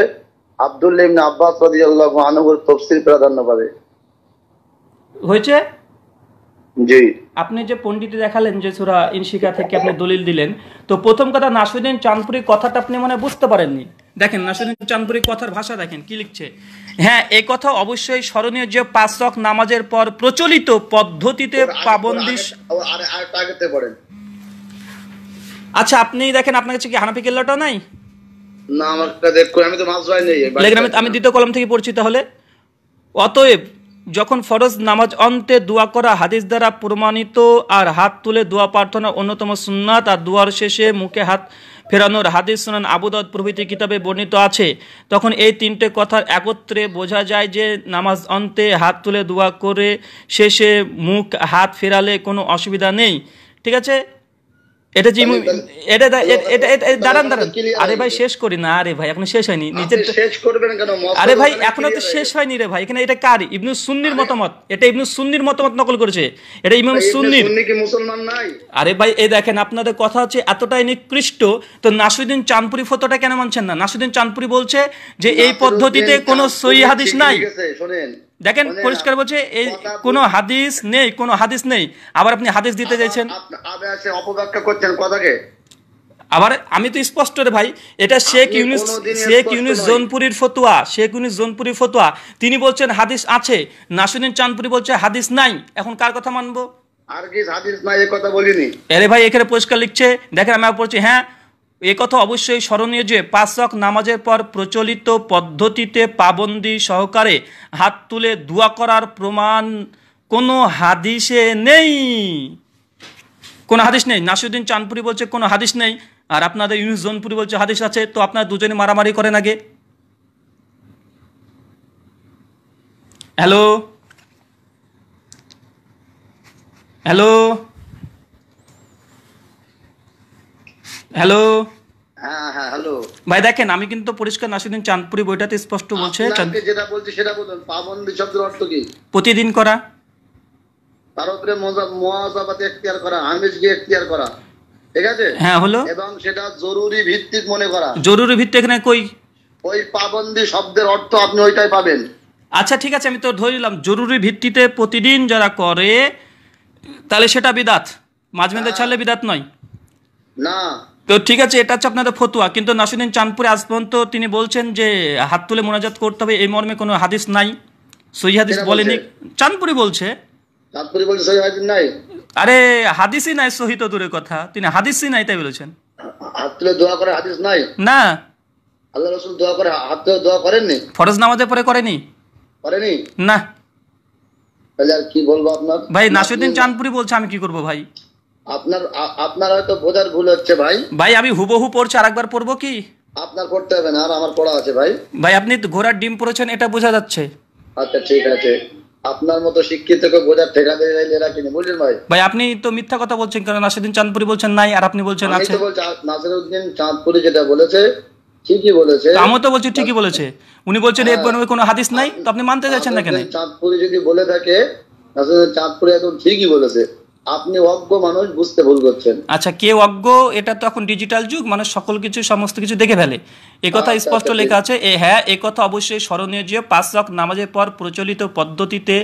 Speaker 6: আব্দুল ইবনে আব্বাস রাদিয়াল্লাহু আনহুর তফসিল প্রাধান্য পাবে
Speaker 2: হয়েছে আপনি যে পন্ডিত দেখালেন যে সুরা ইনশিকা থেকে আপনি দলিল দিলেন তো প্রথম কথা নাসুদ্দিন চাঁদপুরি কথাটা আপনি মনে বুঝতে পারেননি দেখেন নাসুদ্দিন চাঁদপুরি কথার ভাষা দেখেন কি লিখছে হ্যাঁ এই কথা অবশ্যই স্মরণীয় যে পাঁচ রক নামাজের পর প্রচলিত পদ্ধতিতে পাবন্দিশ আচ্ছা আপনি দেখেন আপনার কাছে কি হানাফি কেল্লাটা নাই
Speaker 6: না আমার আমি তো মাছ
Speaker 2: আমি দ্বিতীয় কলম থেকে পড়ছি তাহলে অতএব যখন ফরজ নামাজ অন্তে দোয়া করা হাদিস দ্বারা প্রমাণিত আর হাত তুলে দোয়া প্রার্থনা অন্যতম সুন্নাত আর দোয়ার শেষে মুখে হাত ফেরানোর হাদিস সুনান আবুদত প্রভৃতি কিতাবে বর্ণিত আছে তখন এই তিনটে কথার একত্রে বোঝা যায় যে নামাজ অন্তে হাত তুলে দোয়া করে শেষে মুখ হাত ফেরালে কোনো অসুবিধা নেই ঠিক আছে এটা যে এটা এটা দাঁড়ান দাঁড়ান আরে ভাই শেষ করি না আরে ভাই এখনো শেষ হয়নি নিজের শেষ
Speaker 6: করবেন কেন আরে ভাই এখনো তো
Speaker 2: শেষ হয়নি রে ভাই এখানে এটা কার ইবনু সুন্নির মতামত এটা ইবনু সুন্নির মতামত নকল করেছে এটা ইমাম সুন্নির
Speaker 6: কি মুসলমান নাই
Speaker 2: আরে ভাই এই দেখেন আপনাদের কথা হচ্ছে এতটাই নিকৃষ্ট তো নাসিরুদ্দিন চাঁদপুরি ফটোটা কেন মানছেন না নাসিরুদ্দিন চাঁদপুরি বলছে যে এই পদ্ধতিতে কোনো সহি হাদিস নাই
Speaker 6: শুনেন দেখেন পরিষ্কার
Speaker 2: বলছে এই কোন হাদিস নেই কোন হাদিস নেই আবার আপনি হাদিস দিতে চাইছেন
Speaker 6: অপব্যাখ্যা করছেন কথাকে
Speaker 2: আবার আমি তো স্পষ্ট রে ভাই এটা শেখ ইউনিস শেখ ইউনিস জোনপুরীর ফতুয়া শেখ ইউনিস জোনপুরীর ফতুয়া তিনি বলছেন হাদিস আছে নাসুদিন চাঁদপুরি বলছে হাদিস নাই এখন
Speaker 6: কার কথা মানবো আর কি হাদিস নাই এই কথা বলিনি
Speaker 2: আরে ভাই এখানে পরিষ্কার লিখছে দেখেন আমি পড়ছি হ্যাঁ একথা অবশ্যই স্মরণীয় যে পাঁচক নামাজের পর প্রচলিত পদ্ধতিতে পাবন্দি সহকারে হাত তুলে দোয়া করার প্রমাণ কোনো হাদিসে নেই কোনো হাদিস নেই নাসিউদ্দিন চাঁদপুরি বলছে কোনো হাদিস নেই আর আপনাদের ইউনুস জোনপুরি বলছে হাদিস আছে তো আপনারা দুজনে মারামারি করেন আগে হ্যালো হ্যালো
Speaker 6: হ্যালো হ্যালো হ্যাঁ,
Speaker 2: ভাই দেখেন আমি কিন্তু পরিষ্কার নাসিদিন চাঁদপুরি বইটাতে স্পষ্ট বলছে
Speaker 6: যেটা বলছি সেটা বলুন পাবন্দি শব্দের অর্থ কি প্রতিদিন করা তার উপরে মোয়াজাবাতে এখতিয়ার করা আমিষকে এখতিয়ার করা ঠিক আছে হ্যাঁ হলো এবং সেটা জরুরি ভিত্তিক মনে করা
Speaker 2: জরুরি ভিত্তিক না কই
Speaker 6: ওই পাবন্দি শব্দের
Speaker 2: অর্থ আপনি ওইটাই পাবেন আচ্ছা ঠিক আছে আমি তো ধরিলাম জরুরি ভিত্তিতে প্রতিদিন যারা করে তাহলে সেটা বিদাত মাঝমেদের ছাড়লে বিদাত নয় না তো ঠিক আছে এটা হচ্ছে আপনাদের ফতুয়া কিন্তু নাসুদ্দিন চাঁদপুরে আজ পর্যন্ত তিনি বলছেন যে হাত তুলে মোনাজাত করতে হবে এই মর্মে কোনো হাদিস নাই সহি হাদিস বলেনি চাঁদপুরি বলছে আরে হাদিসই নাই সহি তো দূরের কথা তিনি হাদিসই নাই তাই বলেছেন
Speaker 6: হাত তুলে দোয়া করে হাদিস নাই না আল্লাহ রাসূল দোয়া করে হাত তুলে দোয়া করেননি
Speaker 2: ফরজ নামাজের পরে করেনি করেনি না কি বলবো আপনার ভাই নাসুদ্দিন চাঁদপুরি বলছে আমি কি করবো ভাই
Speaker 6: আপনার আপনার হয়তো বোঝার ভুল হচ্ছে ভাই
Speaker 2: ভাই আমি হুবহু পড়ছি আরেকবার পড়বো কি
Speaker 6: আপনার পড়তে হবে না আর আমার পড়া আছে ভাই
Speaker 2: ভাই আপনি ঘোড়ার ডিম পড়েছেন এটা বোঝা যাচ্ছে
Speaker 6: আচ্ছা ঠিক আছে আপনার মতো শিক্ষিতকে বোঝার ঠেকা দিয়ে যাইলে বুঝলেন ভাই
Speaker 2: ভাই আপনি তো মিথ্যা কথা বলছেন কারণ নাসিরুদ্দিন চাঁদপুরি বলছেন নাই আর আপনি বলছেন আছে আমি তো বলছি
Speaker 6: নাসিরুদ্দিন চাঁদপুরি যেটা বলেছে ঠিকই বলেছে আমি
Speaker 2: তো বলছি ঠিকই আচ্ছা। বলেছে উনি বলছেন এর হ্যাঁ। কোনো হাদিস নাই তো আপনি মানতে চাইছেন না কেন
Speaker 6: চাঁদপুরি যদি বলে থাকে নাসিরুদ্দিন চাঁদপুরি একদম ঠিকই বলেছে আপনি অজ্ঞ মানুষ বুঝতে ভুল করছেন
Speaker 2: আচ্ছা কে অজ্ঞ এটা তো এখন ডিজিটাল যুগ মানুষ সকল কিছু সমস্ত কিছু দেখে ফেলে এ কথা আচ্ছা, স্পষ্ট আচ্ছা, লেখা আছে এ হ্যাঁ এ কথা অবশ্যই স্মরণীয় যে পাঁচ রক নামাজের পর প্রচলিত পদ্ধতিতে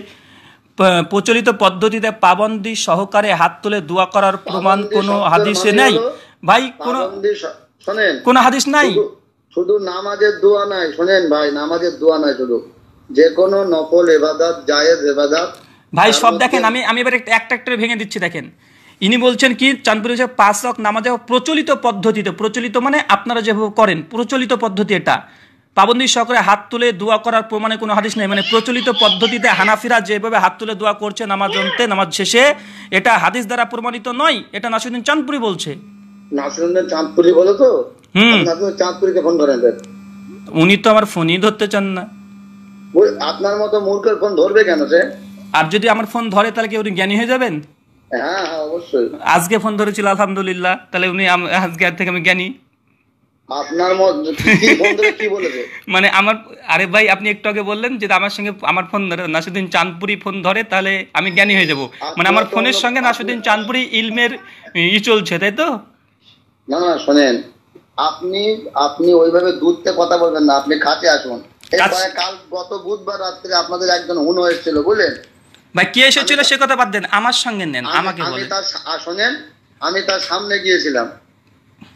Speaker 2: প্রচলিত পদ্ধতিতে পাবন্দি সহকারে হাত তুলে দোয়া করার প্রমাণ কোন হাদিসে মানে নাই ভাই
Speaker 6: কোন শোনেন কোন হাদিস নাই শুধু নামাজের দোয়া নাই শোনেন ভাই নামাজের দোয়া নাই শুধু যে কোনো নকল এবাদাত জায়েজ এবাদাত
Speaker 2: ভাই সব দেখেন আমি আমি এবার একটা একটা ভেঙে দিচ্ছি দেখেন ইনি বলছেন কি চাঁদপুর হিসেবে পাঁচ রক নামাজ প্রচলিত পদ্ধতিতে প্রচলিত মানে আপনারা যেভাবে করেন প্রচলিত পদ্ধতি এটা পাবন্দি সকরে হাত তুলে দোয়া করার প্রমাণে কোনো হাদিস নেই মানে প্রচলিত পদ্ধতিতে হানাফিরা যেভাবে হাত তুলে দোয়া করছে নামাজ অন্তে নামাজ শেষে এটা হাদিস দ্বারা প্রমাণিত নয় এটা নাসিরুদ্দিন চাঁদপুরি বলছে
Speaker 3: নাসিরুদ্দিন
Speaker 6: চাঁদপুরি বলে তো হুম চাঁদপুরিকে ফোন করেন
Speaker 2: উনি তো আমার ফোনই ধরতে চান
Speaker 6: না আপনার মতো মূর্খের ফোন ধরবে কেন সে আর যদি আমার ফোন
Speaker 2: ধরে তাহলে কি উনি জ্ঞানী হয়ে যাবেন হ্যাঁ, আজকে ফোন ধরেছিল আলহামদুলিল্লাহ তাহলে উনি আজকে থেকে আমি জ্ঞানী
Speaker 6: আপনার
Speaker 2: মানে আমার আরে ভাই আপনি একটু আগে বললেন যে আমার সঙ্গে আমার ফোন ধরে নাসুদ্দিন চাঁদপুরি ফোন ধরে তাহলে আমি জ্ঞানী হয়ে যাব মানে আমার ফোনের সঙ্গে নাসুদ্দিন চাঁদপুরি ইলমের ই চলছে তাই তো
Speaker 6: না না শোনেন আপনি আপনি ওইভাবে দূরতে কথা বলবেন না আপনি কাছে আসুন কাল গত বুধবার রাত্রে আপনাদের একজন হুনো এসেছিল বুঝলেন ভাই কে এসেছিল সে কথা
Speaker 2: বাদ দেন আমার সঙ্গে নেন আমাকে বলেন
Speaker 6: শোনেন আমি তার সামনে গিয়েছিলাম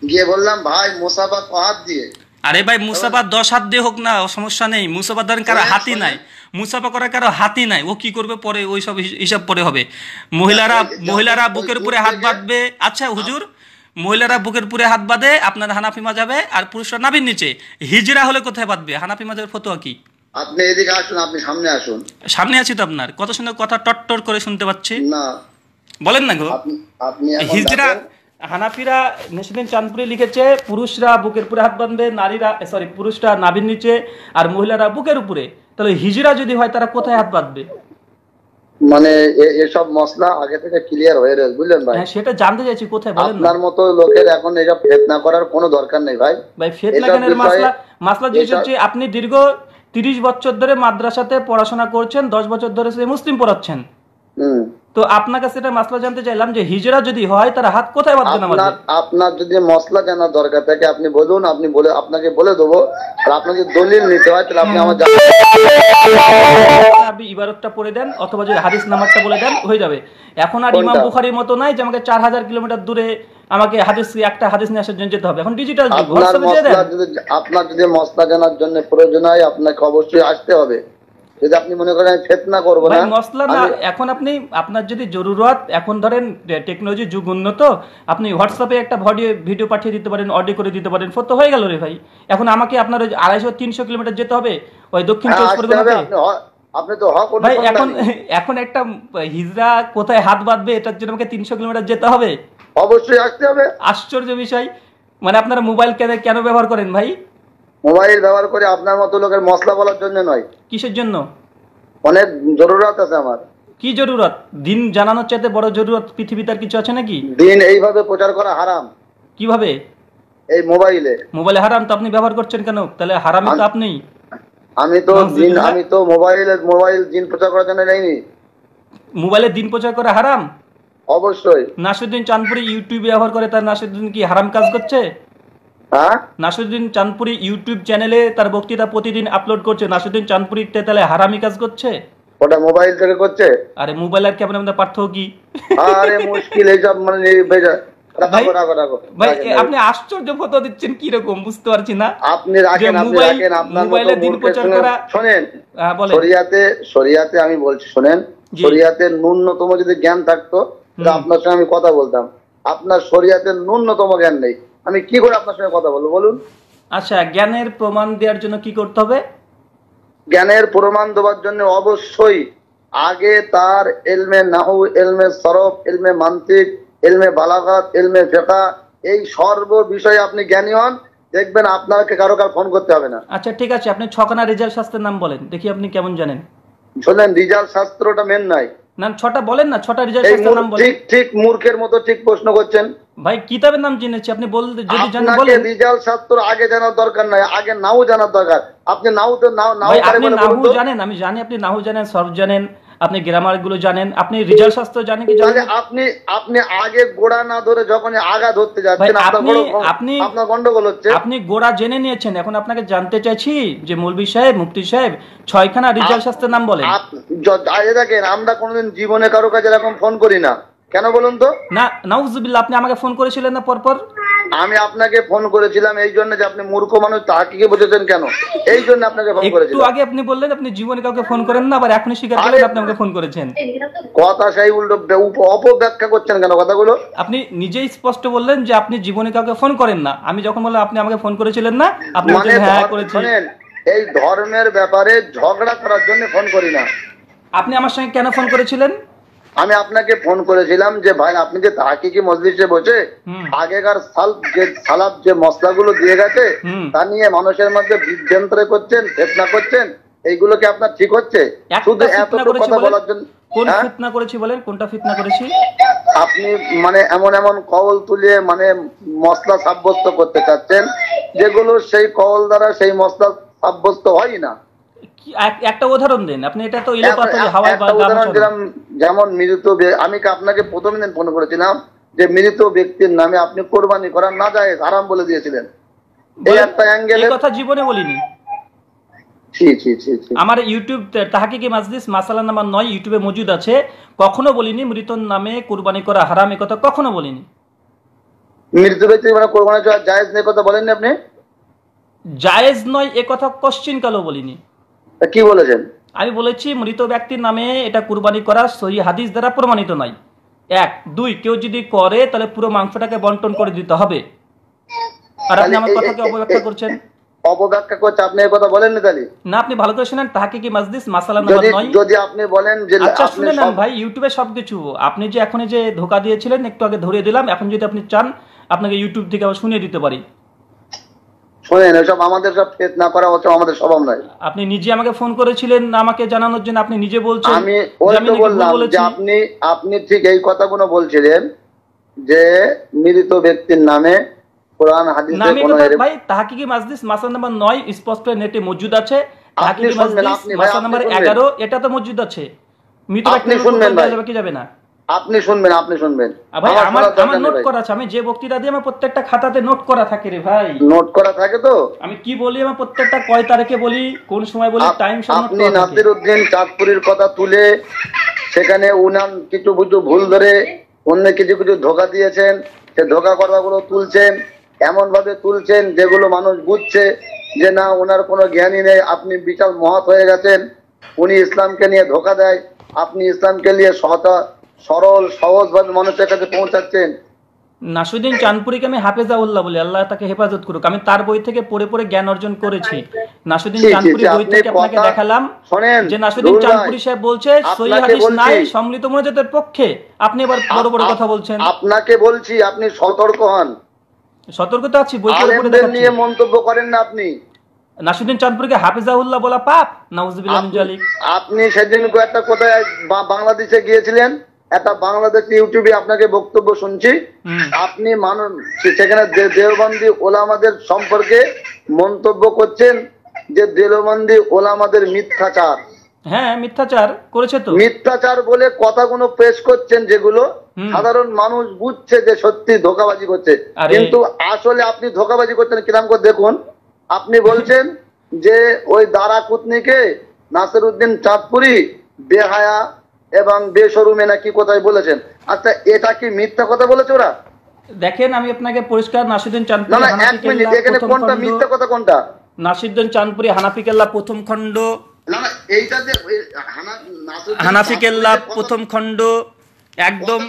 Speaker 6: গিয়ে বললাম ভাই মোসাফা হাত দিয়ে
Speaker 2: আরে ভাই মুসাফা দশ হাত দিয়ে হোক না সমস্যা নেই মুসাফা ধরেন কারো হাতি নাই মুসাফা করার কারো হাতি নাই ও কি করবে পরে ওই সব হিসাব পরে হবে মহিলারা মহিলারা বুকের উপরে হাত বাঁধবে আচ্ছা হুজুর মহিলারা বুকের পুরে হাত বাঁধে আপনার হানাফি যাবে আর পুরুষরা নাবির নিচে হিজরা হলে কোথায় বাঁধবে হানাফি যাবে ফতোয়া কি
Speaker 6: আপনি এদিকে আসুন আপনি সামনে আসুন
Speaker 2: সামনে আছি তো আপনার কত সুন্দর কথা টট্টর করে শুনতে পাচ্ছি না বলেন না গো আপনি হিজরা হানাফিরা নেশিদিন চাঁদপুরে লিখেছে পুরুষরা বুকের উপরে হাত বাঁধবে নারীরা সরি পুরুষরা নাভির নিচে আর মহিলারা বুকের উপরে তাহলে হিজরা যদি হয় তারা কোথায় হাত বাঁধবে
Speaker 6: মানে এসব মশলা আগে থেকে ক্লিয়ার হয়ে রয়েছে বুঝলেন ভাই হ্যাঁ, সেটা জানতে চাইছি কোথায় বলেন আপনার মতো লোকের এখন এটা ফেতনা করার কোনো দরকার নেই ভাই ভাই ফেতনা কেন মশলা
Speaker 2: মশলা জিনিস হচ্ছে আপনি দীর্ঘ তিরিশ বছর ধরে মাদ্রাসাতে পড়াশোনা করছেন দশ বছর ধরে সে মুসলিম পড়াচ্ছেন তো আপনার কাছে এটা মাসলা জানতে চাইলাম যে হিজরা যদি হয় তার হাত কোথায় বাঁধবেন নামাজে
Speaker 6: আপনার যদি মশলা জানার দরকার থাকে আপনি বলুন আপনি বলে আপনাকে বলে দেবো আর আপনাকে দলিল নিতে হয় তাহলে আপনি আমার
Speaker 2: আপনি ইবারতটা পড়ে দেন অথবা যদি হাদিস নামাজটা বলে দেন হয়ে যাবে এখন আর ইমাম বুখারির মতো নাই যে আমাকে চার হাজার কিলোমিটার দূরে আমাকে হাদিস একটা হাদিস নিয়ে আসার জন্য যেতে হবে এখন ডিজিটাল
Speaker 6: আপনার যদি মশলা জানার জন্য প্রয়োজন হয় আপনাকে অবশ্যই আসতে হবে যদি আপনি মনে করেন আমি ফেতনা করব না মশলা না
Speaker 2: এখন আপনি আপনার যদি জরুরত এখন ধরেন টেকনোলজি যুগ উন্নত আপনি হোয়াটসঅ্যাপে একটা ভিডিও ভিডিও পাঠিয়ে দিতে পারেন অডিও করে দিতে পারেন ফটো হয়ে গেল রে ভাই এখন আমাকে আপনার ওই আড়াইশো তিনশো কিলোমিটার যেতে হবে ওই দক্ষিণ চব্বিশ পরগনাতে
Speaker 6: আপনি তো ভাই এখন
Speaker 2: এখন একটা হিজরা কোথায় হাত বাঁধবে এটার জন্য আমাকে তিনশো কিলোমিটার যেতে হবে অবশ্যই আসতে হবে আশ্চর্য বিষয় মানে আপনারা মোবাইল কেন কেন ব্যবহার করেন ভাই
Speaker 6: মোবাইল ব্যবহার করে আপনার মতো লোকের মশলা বলার জন্য নয় কিসের জন্য অনেক জরুরত আছে আমার কি জরুরত দিন
Speaker 2: জানানোর চাইতে বড় জরুরত পৃথিবীতে আর কিছু আছে নাকি দিন
Speaker 6: এইভাবে প্রচার করা হারাম কিভাবে এই মোবাইলে
Speaker 2: মোবাইলে হারাম তো আপনি ব্যবহার করছেন কেন তাহলে হারাম তো আপনি আমি
Speaker 6: তো দিন আমি তো মোবাইলে মোবাইল দিন প্রচার করার জন্য যাইনি
Speaker 2: মোবাইলে দিন প্রচার করা হারাম অবশ্যই নাসিরুদ্দিন চাঁদপুরি ইউটিউব ব্যবহার করে তার নাসিরুদ্দিন কি হারাম কাজ করছে হ্যাঁ? নাসিরুদ্দিন চাঁদপুরি ইউটিউব চ্যানেলে তার বক্তৃতা প্রতিদিন আপলোড করছে নাসিরুদ্দিন চাঁদপুরি হারামি কাজ করছে
Speaker 6: ওটা মোবাইল থেকে করছে
Speaker 2: আরে মোবাইল আর কি আপনার
Speaker 6: পার্থক্য কি আরে মুশকিল মানে ভাই আপনি
Speaker 2: আশ্চর্য ফটো দিচ্ছেন কি রকম বুঝতে পারছি না আপনি রাখেন আপনি রাখেন আপনার মোবাইলে দিন প্রচার করা
Speaker 6: শুনেন হ্যাঁ, শরিয়াতে শরিয়াতে আমি বলছি শুনেন শরিয়াতে ন্যূনতম যদি জ্ঞান থাকতো তো আপনার সঙ্গে আমি কথা বলতাম আপনার শরিয়াতের ন্যূনতম জ্ঞান নেই আমি কি করে আপনার সঙ্গে কথা বলবো বলুন আচ্ছা জ্ঞানের প্রমাণ দেওয়ার জন্য কি করতে হবে জ্ঞানের প্রমাণ দেওয়ার জন্য অবশ্যই আগে তার এলমে নাহু এলমে সরফ এলমে মান্তিক এলমে বালাঘাত এলমে ফেকা এই সর্ব বিষয়ে আপনি জ্ঞানী হন দেখবেন আপনাকে কারো কার ফোন করতে হবে না
Speaker 2: আচ্ছা ঠিক আছে আপনি ছকানা রিজাল শাস্ত্রের নাম বলেন দেখি আপনি কেমন জানেন শোনেন রিজাল শাস্ত্রটা মেন নাই নাম ছটা বলেন না
Speaker 6: ছটা রিজার্ভ সংস্থার নাম বলেন ঠিক ঠিক মূর্খের মতো ঠিক প্রশ্ন করছেন ভাই কিতাবের নাম জেনেছি আপনি বলতে
Speaker 2: যদি জানেন বলেন আপনাকে
Speaker 6: রিজাল শাস্ত্র আগে জানার দরকার নাই আগে নাও জানার দরকার আপনি নাও তো নাও নাও আপনি নাও
Speaker 2: জানেন আমি জানি আপনি নাও জানেন সর্ব জানেন আপনি গ্রামার গুলো জানেন আপনি রিজার্ভ শাস্ত্র জানেন
Speaker 6: কি জানেন আপনি আপনি আগে গোড়া না ধরে যখন আগা ধরতে যাচ্ছেন আপনি আপনি আপনার গন্ডগোল
Speaker 2: হচ্ছে আপনি গোড়া জেনে নিয়েছেন এখন আপনাকে জানতে চাইছি যে মুলবি সাহেব মুফতি সাহেব ছয়খানা রিজার্ভ শাস্ত্রের নাম বলেন
Speaker 6: আগে দেখেন আমরা কোনোদিন জীবনে কারো কাছে এরকম ফোন করি না কেন বলুন তো না নাউজুবিল্লাহ আপনি আমাকে ফোন করেছিলেন না পরপর আমি আপনাকে ফোন করেছিলাম এই জন্য যে আপনি মূর্খ মানুষ তাহাকে বোঝাচ্ছেন কেন এই জন্য আপনাকে ফোন করেছি একটু
Speaker 2: আগে আপনি বললেন আপনি জীবনে কাউকে ফোন করেন না আবার এখনই স্বীকার করলেন আপনি আমাকে ফোন করেছেন কথা সেই উল্টো অপব্যাখ্যা করছেন কেন কথাগুলো আপনি নিজেই স্পষ্ট বললেন যে আপনি জীবনে কাউকে ফোন করেন না আমি যখন বললাম আপনি আমাকে ফোন করেছিলেন না আপনি মানে হ্যাঁ করেছি
Speaker 6: এই ধর্মের ব্যাপারে ঝগড়া করার জন্য ফোন করি না আপনি আমার সঙ্গে কেন ফোন করেছিলেন আমি আপনাকে ফোন করেছিলাম যে ভাই আপনি যে তাহাকিকি মসজিদে বসে আগেকার সাল যে সালাব যে মশলাগুলো দিয়ে গেছে তা নিয়ে মানুষের মধ্যে বিভ্যন্ত্রে করছেন ফেতনা করছেন এইগুলো কি আপনার ঠিক হচ্ছে শুধু এতটুকু কথা বলার জন্য হ্যাঁ? আপনি মানে এমন এমন কওল তুলে মানে মশলা সাব্যস্ত করতে চাচ্ছেন যেগুলো সেই কওল দ্বারা সেই মশলা সাব্যস্ত হয় না
Speaker 2: একটা উদাহরণ দেন আপনি এটা তো
Speaker 6: যেমন মৃত আমি আপনাকে প্রথম দিন ফোন করেছিলাম যে মৃত ব্যক্তির নামে আপনি কোরবানি না যায় আরাম বলে দিয়েছিলেন এই একটা কথা জীবনে বলিনি
Speaker 2: আমার ইউটিউব মাজলিস মাসালা নয় ইউটিউবে মজুদ আছে কখনো বলিনি মৃত নামে কুরবানি করা হারাম কথা কখনো বলিনি
Speaker 6: মৃত ব্যক্তি মানে কোরবানি করা জায়েজ নেই কথা বলেননি আপনি
Speaker 2: জায়েজ নয় এ কথা কশ্চিন কালো বলিনি কি বলেছেন আমি বলেছি মৃত ব্যক্তির নামে এটা কুরবানি করা সহি হাদিস দ্বারা প্রমাণিত নয় এক দুই কেউ যদি করে তাহলে পুরো মাংসটাকে বন্টন করে দিতে হবে
Speaker 6: আর আপনি আমার কথাকে অপব্যাখ্যা করছেন অপব্যাখ্যা করছে আপনি এই কথা বলেন না তাহলে না আপনি
Speaker 2: ভালো করে শুনেন তাহাকে কি মাজলিস মাসালা নাম্বার নয় যদি আপনি
Speaker 6: বলেন যে আচ্ছা শুনে নেন
Speaker 2: ভাই ইউটিউবে সব কিছু আপনি যে এখন যে ধোকা দিয়েছিলেন একটু আগে ধরিয়ে দিলাম এখন যদি আপনি চান আপনাকে ইউটিউব থেকে আবার শুনিয়ে
Speaker 6: দিতে পারি শোনেন ওইসব আমাদের সব ফেদ না করা ওসব আমাদের স্বভাব নয় আপনি নিজে
Speaker 2: আমাকে ফোন করেছিলেন আমাকে জানানোর জন্য আপনি নিজে বলছেন আমি ওই বললাম যে
Speaker 6: আপনি আপনি ঠিক এই কথাগুলো বলছিলেন যে মৃত ব্যক্তির নামে কোরআন হাদিসে কোনো ভাই
Speaker 2: তাহকিকি মাজলিস মাসা নাম্বার 9 স্পষ্ট নেটে মজুদ আছে তাহকিকি মাজলিস মাসা নাম্বার 11 এটা তো মজুদ আছে মৃত ব্যক্তির নামে কি যাবে না
Speaker 6: আপনি শুনবেন আপনি শুনবেন আমার নোট
Speaker 2: করা আছে আমি যে বক্তৃতা দিয়ে আমার প্রত্যেকটা খাতাতে নোট করা থাকে রে ভাই
Speaker 6: নোট করা থাকে তো আমি কি বলি আমার প্রত্যেকটা কয় তারিখে বলি কোন সময় বলি টাইম আপনি নাসিরউদ্দিন চাঁদপুরের কথা তুলে সেখানে উনান কিছু কিছু ভুল ধরে অন্য কিছু কিছু ধোকা দিয়েছেন সে ধোকা কথাগুলো তুলছেন এমন ভাবে তুলছেন যেগুলো মানুষ বুঝছে যে না ওনার কোনো জ্ঞানই নেই আপনি বিশাল মহৎ হয়ে গেছেন উনি ইসলামকে নিয়ে ধোকা দেয় আপনি ইসলামকে নিয়ে সহতা সরল সহজ ভাবে মানুষের কাছে পৌঁছাচ্ছেন
Speaker 2: নাসুদ্দিন চানপুরিকে আমি হাফেজা উল্লাহ বলি আল্লাহ তাকে হেফাজত করুক আমি তার বই থেকে পড়ে পড়ে জ্ঞান অর্জন করেছি নাসুদ্দিন চানপুরি বই থেকে আপনাকে
Speaker 6: দেখালাম যে নাসুদ্দিন চানপুরি সাহেব
Speaker 2: বলছে সহি হাদিস নাই
Speaker 6: সম্মিলিত মোনাজাতের পক্ষে আপনি এবার বড় বড় কথা বলছেন আপনাকে বলছি আপনি সতর্ক হন সতর্ক তো আছি বই পড়ে পড়ে দেখাচ্ছি নিয়ে মন্তব্য করেন না আপনি নাসুদ্দিন চাঁদপুরকে উল্লাহ বলা পাপ নাউজুবিল্লাহ আপনি সেদিন একটা কোথায় বাংলাদেশে গিয়েছিলেন একটা বাংলাদেশ ইউটিউবে আপনাকে বক্তব্য শুনছি আপনি মানুষ সেখানে দেওবন্দি ওলামাদের সম্পর্কে মন্তব্য করছেন যে দেওবন্দি ওলামাদের মিথ্যাচার হ্যাঁ মিথ্যাচার করেছে তো মিথ্যাচার বলে কথাগুলো পেশ করছেন যেগুলো সাধারণ মানুষ বুঝছে যে সত্যি ধোকাবাজি করছে কিন্তু আসলে আপনি ধোকাবাজি করছেন কিরাম করে দেখুন আপনি বলছেন যে ওই দারা কুতনিকে নাসির উদ্দিন চাঁদপুরি বেহায়া এবং বেসরুমে নাকি কোথায় বলেছেন আচ্ছা এটা কি মিথ্যা কথা বলেছে ওরা
Speaker 2: দেখেন আমি আপনাকে পরিষ্কার নাসিরুদ্দিন চাঁদপুরি না এক মিনিট এখানে কোনটা মিথ্যা কথা কোনটা নাসিরুদ্দিন চাঁদপুরি হানাফি কেল্লা প্রথম খণ্ড
Speaker 6: হানাফি কেল্লা প্রথম
Speaker 2: খণ্ড একদম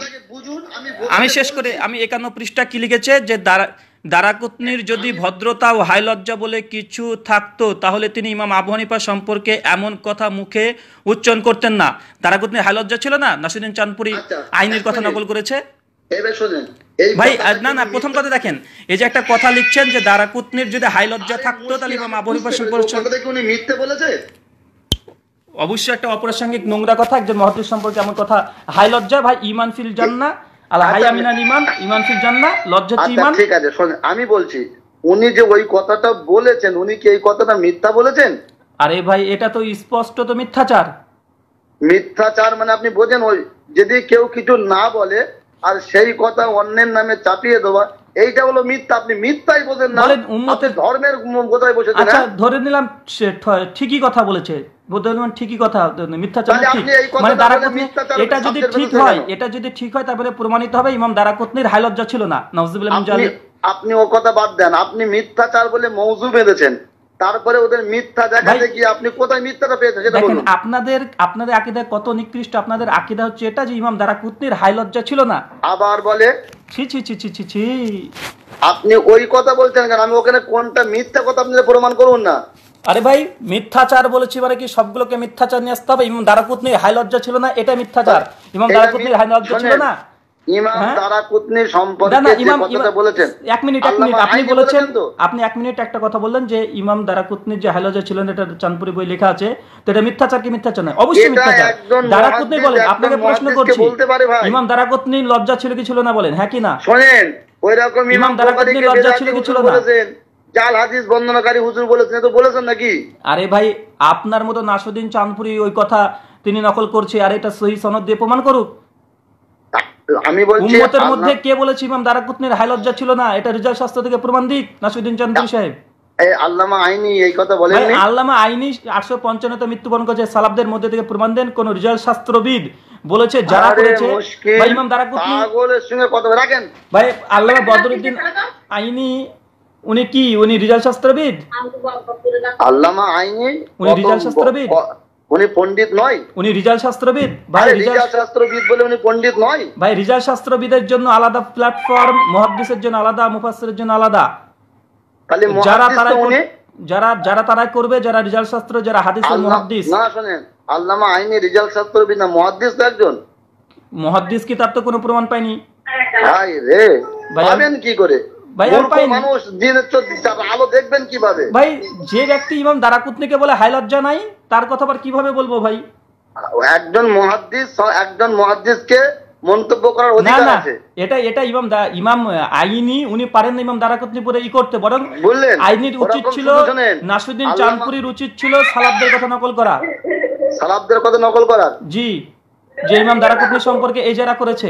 Speaker 2: আমি শেষ করে আমি একান্ন পৃষ্ঠা কি লিখেছে যে দ্বারা দারাকুতনির যদি ভদ্রতা ও হাইলজ্জা বলে কিছু থাকতো তাহলে তিনি ইমাম আবু হানিফা সম্পর্কে এমন কথা মুখে উচ্চারণ করতেন না দারাকুতনির হাইলজ্জা ছিল না নাসিরুদ্দিন চাঁদপুরি আচ্ছা, আইনের কথা নকল করেছে ভাই না না প্রথম কথা দেখেন এই যে একটা কথা লিখছেন যে দারাকুতনির যদি হাইলজ্জা থাকতো তাহলে ইমাম আবু হানিফা সম্পর্কে মিথ্যে বলেছে অবশ্যই একটা অপ্রাসঙ্গিক নোংরা কথা একজন মহাদিস সম্পর্কে এমন কথা হাইলজ্জা ভাই
Speaker 6: ইমান ফিল জান্না আচ্ছা, আচ্ছা, আমি বলছি উনি যে ওই কথাটা বলেছেন উনি কি এই কথাটা মিথ্যা বলেছেন আরে ভাই এটা তো স্পষ্ট তো মিথ্যাচার মিথ্যাচার মানে আপনি বোঝেন ওই যদি কেউ কিছু না বলে আর সেই কথা অন্যের নামে চাপিয়ে দেওয়া এইটা হলো মিথ্যা আপনি মিথ্যাই না উম্মতের ধর্মের কোথায় আচ্ছা হ্যাঁ?
Speaker 2: ধরে নিলাম ঠিকই কথা বলেছে ঠিকই কথা মিথ্যাচার মানে দারাকুতনি এটা যদি ঠিক হয় এটা যদি ঠিক হয় তারপরে প্রমাণিত হবে ইমাম দারাকুতনির হাইলজ্জা ছিল না
Speaker 6: আপনি ও কথা বাদ দেন আপনি মিথ্যাচার বলে মৌজু বেঁধেছেন তারপরে ওদের মিথ্যা দেখাতে আপনি কোথায় মিথ্যাটা পেয়েছেন সেটা বলুন
Speaker 2: আপনাদের আপনাদের আকীদা কত নিকৃষ্ট আপনাদের আকীদা হচ্ছে এটা যে ইমাম
Speaker 6: হাই লজ্জা ছিল না আবার বলে ছি ছি ছি ছি ছি আপনি ওই কথা বলছেন কেন আমি ওখানে কোনটা মিথ্যা কথা আপনি প্রমাণ করুন না আরে ভাই মিথ্যাচার বলেছি
Speaker 2: মানে কি সবগুলোকে মিথ্যাচার নিয়ে আসতে হবে ইমাম দারাকুতনির হাই লজ্জা ছিল না এটা মিথ্যাচার ইমাম দারাকুতনির হাই লজ্জা ছিল না
Speaker 6: হ্যাঁ? লজ্জা
Speaker 2: ছিল কি ছিল না বলেন হ্যাঁ কিনা ওই রকম ইমাম দারাকুতনি লজ্জা ছিল কি ছিল না
Speaker 6: জাল হাদিস হুজুর বলেছেন তো বলেছেন নাকি
Speaker 2: আরে ভাই আপনার মতো নাসুদ্দিন চাঁদপুরি ওই কথা তিনি নকল করছে আর এটা সহি সনদ দিয়ে প্রমাণ করুক
Speaker 6: আমি বলছি উম্মতের মধ্যে
Speaker 2: কে বলেছে ইমাম দারাকুতনির হাইলজ্জা ছিল না এটা রিজাল শাস্ত্র থেকে প্রমাণ নাসিরুদ্দিন চন্দ্র সাহেব
Speaker 6: এই আল্লামা আইনি এই কথা বলেন
Speaker 2: আল্লামা আইনি আটশো পঞ্চান্নতে মৃত্যুবরণ করেছে সালাবদের মধ্যে থেকে প্রমাণ দেন কোন রিজাল শাস্ত্রবিদ বলেছে যারা করেছে ভাই ইমাম দারাকুতনি
Speaker 6: পাগলের সঙ্গে কথা রাখেন
Speaker 2: ভাই আল্লামা বদরুদ্দিন আইনি উনি কি উনি রিজাল শাস্ত্রবিদ
Speaker 6: আল্লামা আইনি উনি রিজাল
Speaker 2: শাস্ত্রবিদ উনি পণ্ডিত নয় উনি রিজাল শাস্ত্রবিদ ভাই রিজাল শাস্ত্রবিদ বলে উনি পণ্ডিত নয় ভাই রিজাল শাস্ত্রবিদের জন্য আলাদা প্ল্যাটফর্ম জন্য আলাদা মুফাসসিরের জন্য আলাদা তাহলে যারা তারা উনি যারা যারা তারা করবে যারা রিজাল শাস্ত্র যারা হাদিস ও মুহাদ্দিস না
Speaker 6: শুনেন আল্লামা আইনি রিজাল শাস্ত্রবিদ না মুহাদ্দিস একজন
Speaker 2: মুহাদ্দিস কি তার তো কোনো প্রমাণ পায়নি ভাই রে পাবেন
Speaker 6: কি করে ভাই
Speaker 2: যে ব্যক্তি ইমাম দারাকুতনিকে বলে হাই লজ্জা নাই তার কথা আবার কিভাবে বলবো ভাই একজন একজন আইনি উনি পারেন ইমাম ই করতে আইনির উচিত ছিল নাসুদ্দিন চাঁদপুরীর উচিত ছিল সালাবদের কথা
Speaker 6: নকল করা সালাবদের কথা নকল করা জি যে ইমাম দারাকুতনি সম্পর্কে এজারা করেছে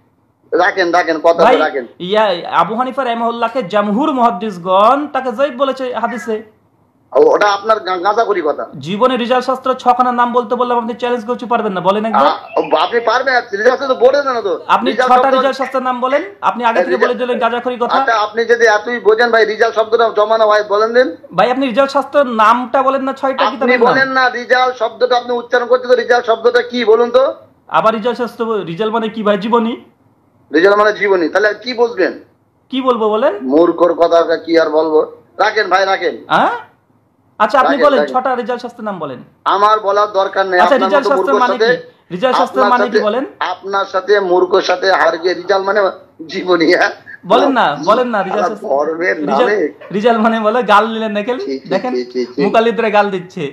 Speaker 6: আপনি
Speaker 2: ছটা রিজাল শাস্ত্রের নাম বলেন
Speaker 6: আপনি আগে থেকে বলে দিলেন কথা আচ্ছা, আপনি যদি এতই বোঝেন ভাই রিজাল শব্দটা জমানো বলেন দিন ভাই আপনি রিজাল শাস্ত্রের নামটা বলেন না ছয়টা কি বলেন না রিজাল শব্দটা আপনি উচ্চারণ করতে রিজাল শব্দটা কি বলুন তো আবার রিজাল শাস্ত্র রিজাল মানে কি ভাই জীবনী রেজাল্ট মানে জীবনী তাহলে কি বসবেন কি বলবো বলেন মূর্খর কথা কি আর বলবো রাখেন ভাই রাখেন হ্যাঁ আচ্ছা আপনি বলেন
Speaker 2: ছটা রেজাল্ট শাস্ত্রের নাম বলেন
Speaker 6: আমার বলার দরকার নেই আচ্ছা রেজাল্ট মানে শাস্ত্রের মানে কি রেজাল্ট শাস্ত্রের মানে কি বলেন আপনার সাথে মূর্খর সাথে হারিয়ে রেজাল্ট মানে জীবনী হ্যাঁ বলেন না বলেন না রিজাল
Speaker 2: রিজাল মানে বলে গাল নিলেন দেখেন দেখেন মুকালিদরে গাল দিচ্ছে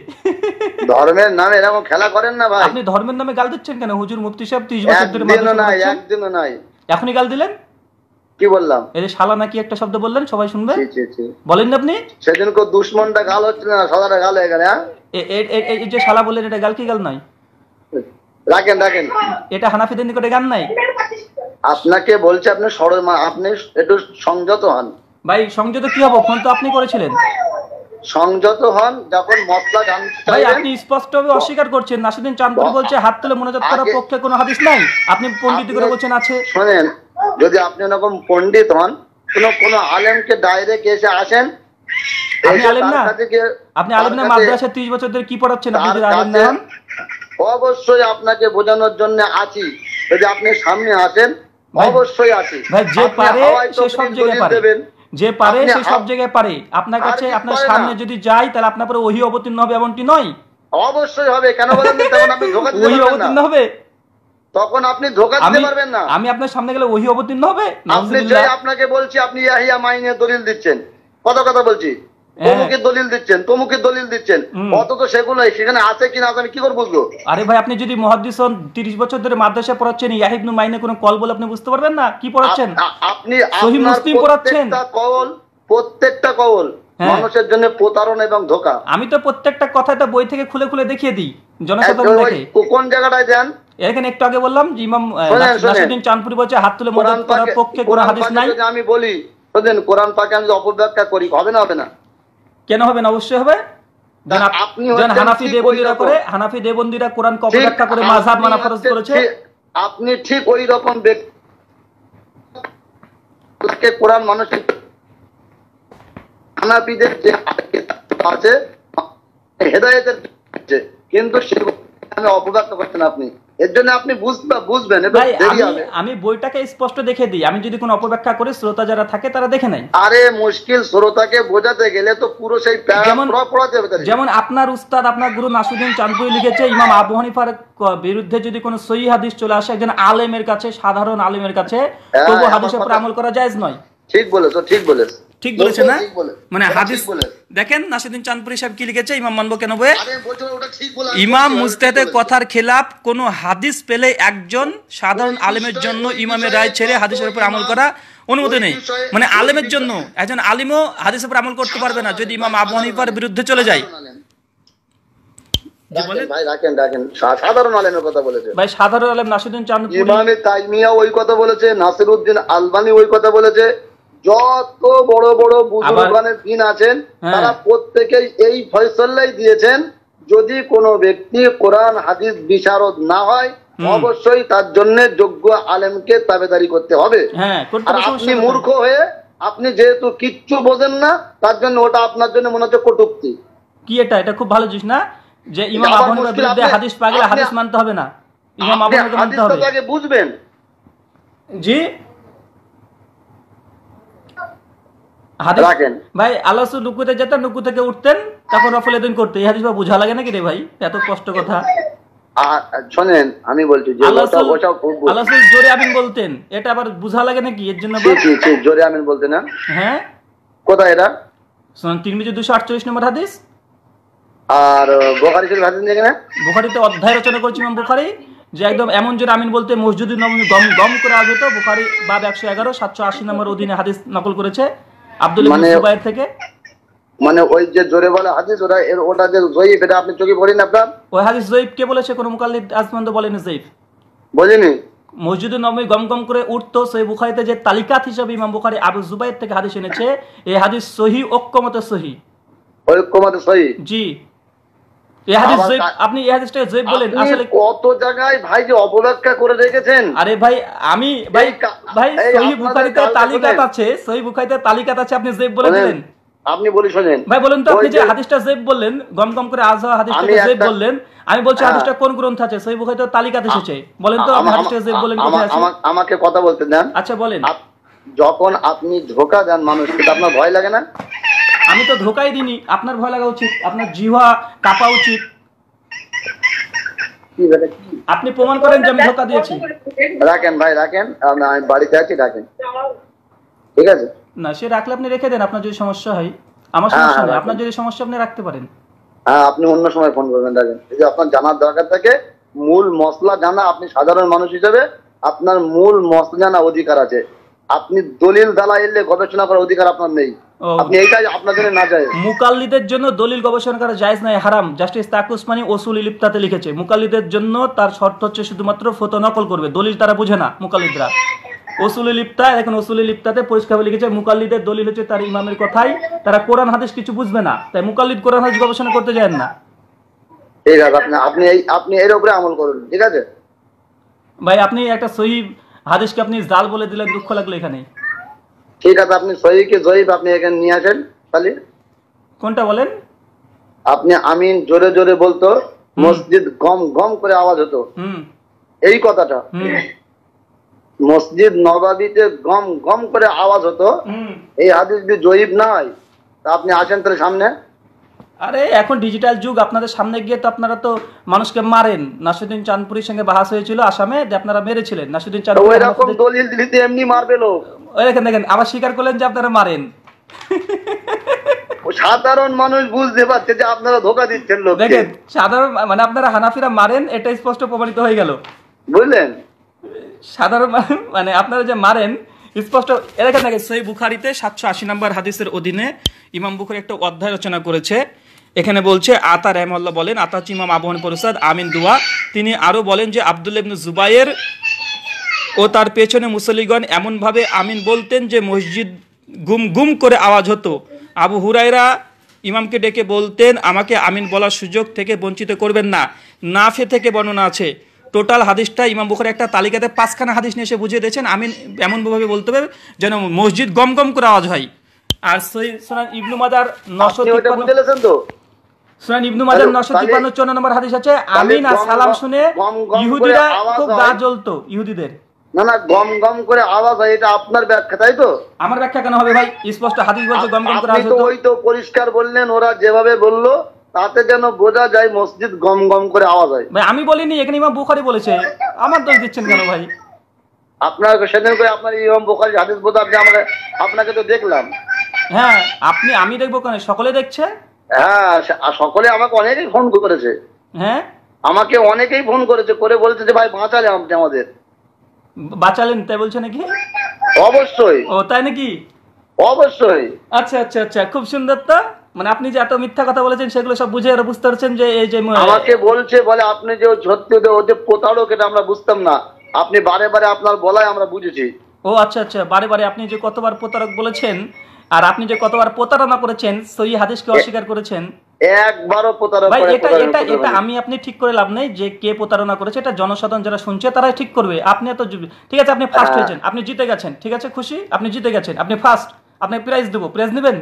Speaker 2: ধর্মের নামে এরকম খেলা করেন না ভাই আপনি ধর্মের নামে গাল দিচ্ছেন কেন হুজুর মুফতি সাহেব 30 বছর ধরে না একদিনও নাই এখনই গাল দিলেন কি বললাম এই যে শালা নাকি একটা শব্দ বললেন সবাই শুনবে
Speaker 6: বলেন না আপনি সেদিন কো দুশমনটা গাল হচ্ছে না সাদাটা গাল হয়ে গেল হ্যাঁ?
Speaker 2: এ এই যে শালা বললেন এটা গাল কি গাল নয় রাখেন রাখেন এটা হানাফিদের নিকটে গান নাই
Speaker 6: আপনাকে বলছে আপনি সরল আপনি একটু সংযত হন
Speaker 2: ভাই সংযত কি হবে ফোন তো আপনি করেছিলেন সংযত হন যখন মশলা ভাই আপনি
Speaker 6: অস্বীকার করছেন চাঁদপুর বলছে হাত তুলে করার পক্ষে কোনো হাদিস নাই আপনি পণ্ডিত করে বলছেন আছে শুনেন যদি আপনি এরকম পণ্ডিত হন কোন কোন আলেমকে ডাইরেক্ট এসে আসেন আপনি আলেম না আপনি আলেম না মাদ্রাসা
Speaker 2: 30 বছর ধরে কি পড়াচ্ছেন আপনি যদি
Speaker 6: আলেম না অবশ্যই আপনাকে বোঝানোর জন্য আছি যদি আপনি সামনে আসেন অবশ্যই আছি ভাই যে পারে সে সব জায়গায় পারে যে পারে সে সব
Speaker 2: জায়গায় পারে আপনার কাছে আপনার সামনে যদি যাই তাহলে আপনার পরে ওহি অবতীর্ণ হবে এমনটি নয়
Speaker 6: অবশ্যই হবে কেন বলেন তখন আপনি ধোকা দিতে ওহি অবতীর্ণ হবে তখন আপনি ধোকা দিতে পারবেন না আমি আপনার সামনে গেলে ওহি অবতীর্ণ হবে আপনি যে আপনাকে বলছি আপনি ইয়াহিয়া মাইনে দলিল দিচ্ছেন কত কথা বলছি হ্যাঁ। হ্যাঁ। আমি
Speaker 2: তো প্রত্যেকটা কথা বই থেকে খুলে খুলে দেখিয়ে
Speaker 6: দিই জনসাধারণ কোন জায়গাটায় যান এখানে একটু আগে বললাম যে ইমাম চাঁদপুরি বলছে হাত তুলে মদত করার পক্ষে হাদিস নাই আমি বলি কোরআন পাকে আমি অপব্যাখ্যা করি হবে না হবে না কেন হবে না অবশ্যই হবে হানাফি দেবন্দিরা করে হানাফি দেবন্দিরা কোরআন করে মাঝহাব মানা করেছে আপনি ঠিক ওই রকম কোরআন মানুষের হানাফিদের যে আছে হেদায়তের কিন্তু সেগুলো অপব্যক্ত করছেন আপনি এর জন্য আপনি বুঝবেন
Speaker 2: আমি বইটাকে স্পষ্ট দেখে দিই আমি যদি কোনো অপব্যাখ্যা করি শ্রোতা যারা থাকে তারা দেখে নাই
Speaker 6: আরে মুশকিল শ্রোতাকে বোঝাতে গেলে তো পুরো সেই যেমন
Speaker 2: আপনার উস্তাদ আপনার গুরু নাসুদ্দিন চাঁদপুরি লিখেছে ইমাম আবু হানিফার বিরুদ্ধে যদি কোনো সহি হাদিস চলে আসে একজন আলেমের কাছে সাধারণ আলেমের কাছে হ্যাঁ, তবু হাদিসের উপর আমল করা যায় নয় ঠিক বলেছো ঠিক বলেছো ঠিক বলেছে না মানে হাদিস দেখেন নাসিদিন চাঁদপুরি সাহেব কি লিখেছে ইমাম মানবো কেন বয়ে
Speaker 6: ইমাম মুস্তাহেদের
Speaker 2: কথার খেলাফ কোনো হাদিস পেলে একজন সাধারণ আলেমের জন্য ইমামের রায় ছেড়ে হাদিসের উপর আমল করা অনুমতি নেই মানে আলেমের জন্য একজন আলিমও হাদিসের উপর আমল করতে পারবে না যদি ইমাম আবু হানিফার বিরুদ্ধে চলে যায়
Speaker 6: সাধারণ আলেম নাসিরুদ্দিন চাঁদপুরি ইমামে তাইমিয়া ওই কথা বলেছে নাসিরুদ্দিন আলবানি ওই কথা বলেছে যত বড় বড় বুজুর্গানের দিন আছেন হ্যাঁ। তারা প্রত্যেকেই এই ফয়সলাই দিয়েছেন যদি কোনো ব্যক্তি কোরআন হাদিস বিশারদ না হয় অবশ্যই তার জন্য যোগ্য আলেমকে তাবেদারি করতে হবে
Speaker 2: হ্যাঁ, আপনি মূর্খ
Speaker 6: হয়ে আপনি যেহেতু কিচ্ছু বোঝেন না তার জন্য ওটা আপনার জন্য মনে হচ্ছে কটুক্তি কি এটা এটা খুব ভালো জিনিস না
Speaker 2: যে ইমাম আবু বিরুদ্ধে হাদিস পাগলে হাদিস মানতে হবে না ইমাম আবু হানিফা মানতে হবে
Speaker 3: বুঝবেন জি হাদিস
Speaker 2: ভাই নুকুতে যেতেন নুকু থেকে উঠতেন তখন করতে বোঝা লাগে নাকি রে ভাই এত কষ্ট কথা
Speaker 6: শোনেন আমি বলছি যে জোরে আমিন বলতেন এটা আবার বোঝা লাগে নাকি এর জন্য জোরে আমিন বলতেন হ্যাঁ কোথায় এটা
Speaker 2: শোনেন দুশো আটচল্লিশ নম্বর হাদিস
Speaker 6: আর বোখারি শরীফ হাদিস
Speaker 2: বোখারিতে অধ্যায় রচনা করেছি ইমাম বোখারি যে একদম এমন জোরে আমিন বলতে মসজিদ নবমী গম গম করে আসবে তো বোখারি বাব একশো এগারো সাতশো আশি নম্বর অধীনে হাদিস নকল করেছে
Speaker 6: আব্দুল মানে জুবাইর থেকে মানে ওই যে জোরে বলা হাদিস ওরা ওটা যে জয়ীফ এটা আপনি চোখে পড়েন আপনার
Speaker 2: ওই হাদিস জয়ীফ কে বলেছে কোন মুকাল্লিদ আজমান তো বলেনি জয়ীফ বলেনি মসজিদে নবী গম গম করে উঠতো সেই বুখারিতে যে তালিকাত হিসাবে ইমাম বুখারি আবু জুবাইর থেকে হাদিস এনেছে এই হাদিস সহি ঐক্যমত সহি ঐক্যমত সহি জি আপনি বলেন আমি তো আপনি যে হাদিসটা জেব বললেন গম গম করে আজহা হাদিসটা জেব বললেন আমি বলছি হ্যাঁ। হাদিসটা কোন গ্রন্থ আছে সহি বুখারিতে তালিকাতে এসেছে বলেন তো হাদিসটা বলেন আমাকে
Speaker 6: কথা বলতে দেন আচ্ছা বলেন যখন আপনি ধোকা দেন মানুষকে আপনার ভয় লাগে না
Speaker 2: আমি তো ধোকাই দিনি আপনার ভয় লাগা উচিত আপনার জিহা কাপা উচিত
Speaker 6: আপনি প্রমাণ করেন যে আমি ধোকা দিয়েছি রাখেন ভাই রাখেন আমি বাড়িতে আছি রাখেন ঠিক আছে
Speaker 2: না সে রাখলে আপনি রেখে দেন আপনার যদি সমস্যা হয়
Speaker 6: আমার হ্যাঁ, সমস্যা নেই আপনার
Speaker 2: যদি সমস্যা আপনি রাখতে পারেন
Speaker 6: হ্যাঁ আপনি অন্য সময় ফোন করবেন রাখেন যে আপনার জানার দরকার থাকে মূল মশলা জানা আপনি সাধারণ মানুষ হিসেবে আপনার মূল মশলা জানা অধিকার আছে আপনি দলিল দালা এলে গবেষণা করার অধিকার আপনার নেই
Speaker 2: মুকাল্লিদের জন্য দলিল গবেষণা করা হারাম জাস্টিস ওসুল ইলিপ্তাতে লিখেছে মুকাল্লিদের জন্য তার শর্ত হচ্ছে শুধুমাত্র নকল করবে দলিল তারা বুঝে না মুকাল্লিদরা এখন লিখেছে মুকাল্লিদের দলিল হচ্ছে তার ইমামের কথাই তারা কোরআন হাদিস কিছু বুঝবে না তাই মুকাল্লিদ কোরআন হাদিস গবেষণা করতে যায় না
Speaker 6: আপনি আপনি এর উপরে আমল করুন ঠিক আছে
Speaker 2: ভাই আপনি একটা সহি হাদিসকে আপনি জাল বলে দিলেন দুঃখ লাগলো এখানে
Speaker 6: ঠিক আছে আপনি সহিকে জয়ীব আপনি এখানে নিয়ে আসেন তাহলে কোনটা বলেন আপনি আমিন জোরে জোরে বলতো মসজিদ গম গম করে আওয়াজ হতো এই কথাটা মসজিদ নবাবিতে গম গম করে আওয়াজ হতো এই হাদিস জয়ীব নয় তা আপনি আসেন তাহলে সামনে
Speaker 2: আরে এখন ডিজিটাল যুগ আপনাদের সামনে গিয়ে তো আপনারা তো মানুষকে মারেন নাসিরুদ্দিন চাঁদপুরির সঙ্গে বাহাস হয়েছিল আসামে যে আপনারা মেরেছিলেন নাসিরুদ্দিন চাঁদপুর এরকম দলিল দিলিতে এমনি মারবে লোক ওই দেখেন দেখেন আবার স্বীকার করলেন যে আপনারা মারেন সাধারণ মানুষ বুঝতে পারছে যে আপনারা ধোকা দিচ্ছেন লোক দেখেন সাধারণ মানে আপনারা হানাফিরা মারেন এটা স্পষ্ট প্রমাণিত হয়ে গেল বুঝলেন সাধারণ মানে আপনারা যে মারেন স্পষ্ট এ দেখেন দেখেন সেই বুখারিতে সাতশো আশি নম্বর হাদিসের অধীনে ইমাম বুখারি একটা অধ্যায় রচনা করেছে এখানে বলছে আতা রহমল্লা বলেন আতা চিমাম আবহন প্রসাদ আমিন দুয়া তিনি আরও বলেন যে আবদুল ইবনু জুবাইয়ের ও তার পেছনে মুসলিগণ এমনভাবে আমিন বলতেন যে মসজিদ গুম গুম করে আওয়াজ হতো আবু হুরাইরা ইমামকে ডেকে বলতেন আমাকে আমিন বলার সুযোগ থেকে বঞ্চিত করবেন না নাফে থেকে বর্ণনা আছে টোটাল হাদিসটা ইমাম বুখারি একটা তালিকাতে পাঁচখানা হাদিস নিয়ে এসে বুঝিয়ে দিয়েছেন আমিন এমনভাবে বলতে হবে যেন মসজিদ গম গম করে আওয়াজ হয় আর সই সোনার ইবনু মাদার নশো ইবনু নম্বর হাদিস আছে
Speaker 6: সালাম শুনে
Speaker 3: ইহুদিরা খুব গা
Speaker 6: জ্বলতো ইহুদিদের না না গম গম করে আওয়াজ হয় এটা আপনার ব্যাখ্যা তাই তো আমার ব্যাখ্যা কেন হবে ভাই স্পষ্ট হাদিস বলছে গম গম করে আওয়াজ হতো ওই তো পরিষ্কার বললেন ওরা যেভাবে বললো তাতে যেন বোঝা যায় মসজিদ গম গম করে আওয়াজ হয় ভাই আমি বলিনি এখানে ইমাম বুখারী বলেছে আমার দোষ দিচ্ছেন কেন ভাই আপনার সেদিন করে আপনার ইমাম বুখারী হাদিস বোধ আপনি আমাকে আপনাকে তো দেখলাম হ্যাঁ আপনি আমি দেখবো কেন সকলে দেখছে হ্যাঁ সকলে আমাকে অনেকেই ফোন করেছে হ্যাঁ আমাকে অনেকেই ফোন করেছে করে বলছে যে ভাই বাঁচালে আপনি আমাদের বাঁচালেন তাই
Speaker 2: বলছে নাকি অবশ্যই ও তাই নাকি অবশ্যই আচ্ছা আচ্ছা আচ্ছা খুব সুন্দর তো মানে আপনি যে এত মিথ্যা কথা বলেছেন সেগুলো সব বুঝে আর বুঝতে পারছেন যে এই যে আমাকে
Speaker 6: বলছে বলে আপনি যে দে ও যে প্রতারক এটা আমরা বুঝতাম না আপনি বারে বারে আপনার বলায় আমরা বুঝেছি
Speaker 2: ও আচ্ছা আচ্ছা বারে বারে আপনি যে কতবার প্রতারক বলেছেন আর আপনি যে কতবার প্রতারণা করেছেন সহি হাদিসকে অস্বীকার করেছেন
Speaker 6: একবারও প্রতারণা ভাই এটা এটা এটা আমি আপনি ঠিক
Speaker 2: করে লাভ নেই যে কে প্রতারণা করেছে এটা জনসাধারণ যারা শুনছে তারাই ঠিক করবে আপনি এত ঠিক আছে আপনি ফার্স্ট হ্যাঁ। হয়েছেন আপনি জিতে গেছেন ঠিক আছে খুশি আপনি জিতে গেছেন আপনি ফার্স্ট আপনি প্রাইজ দেবো প্রাইজ নেবেন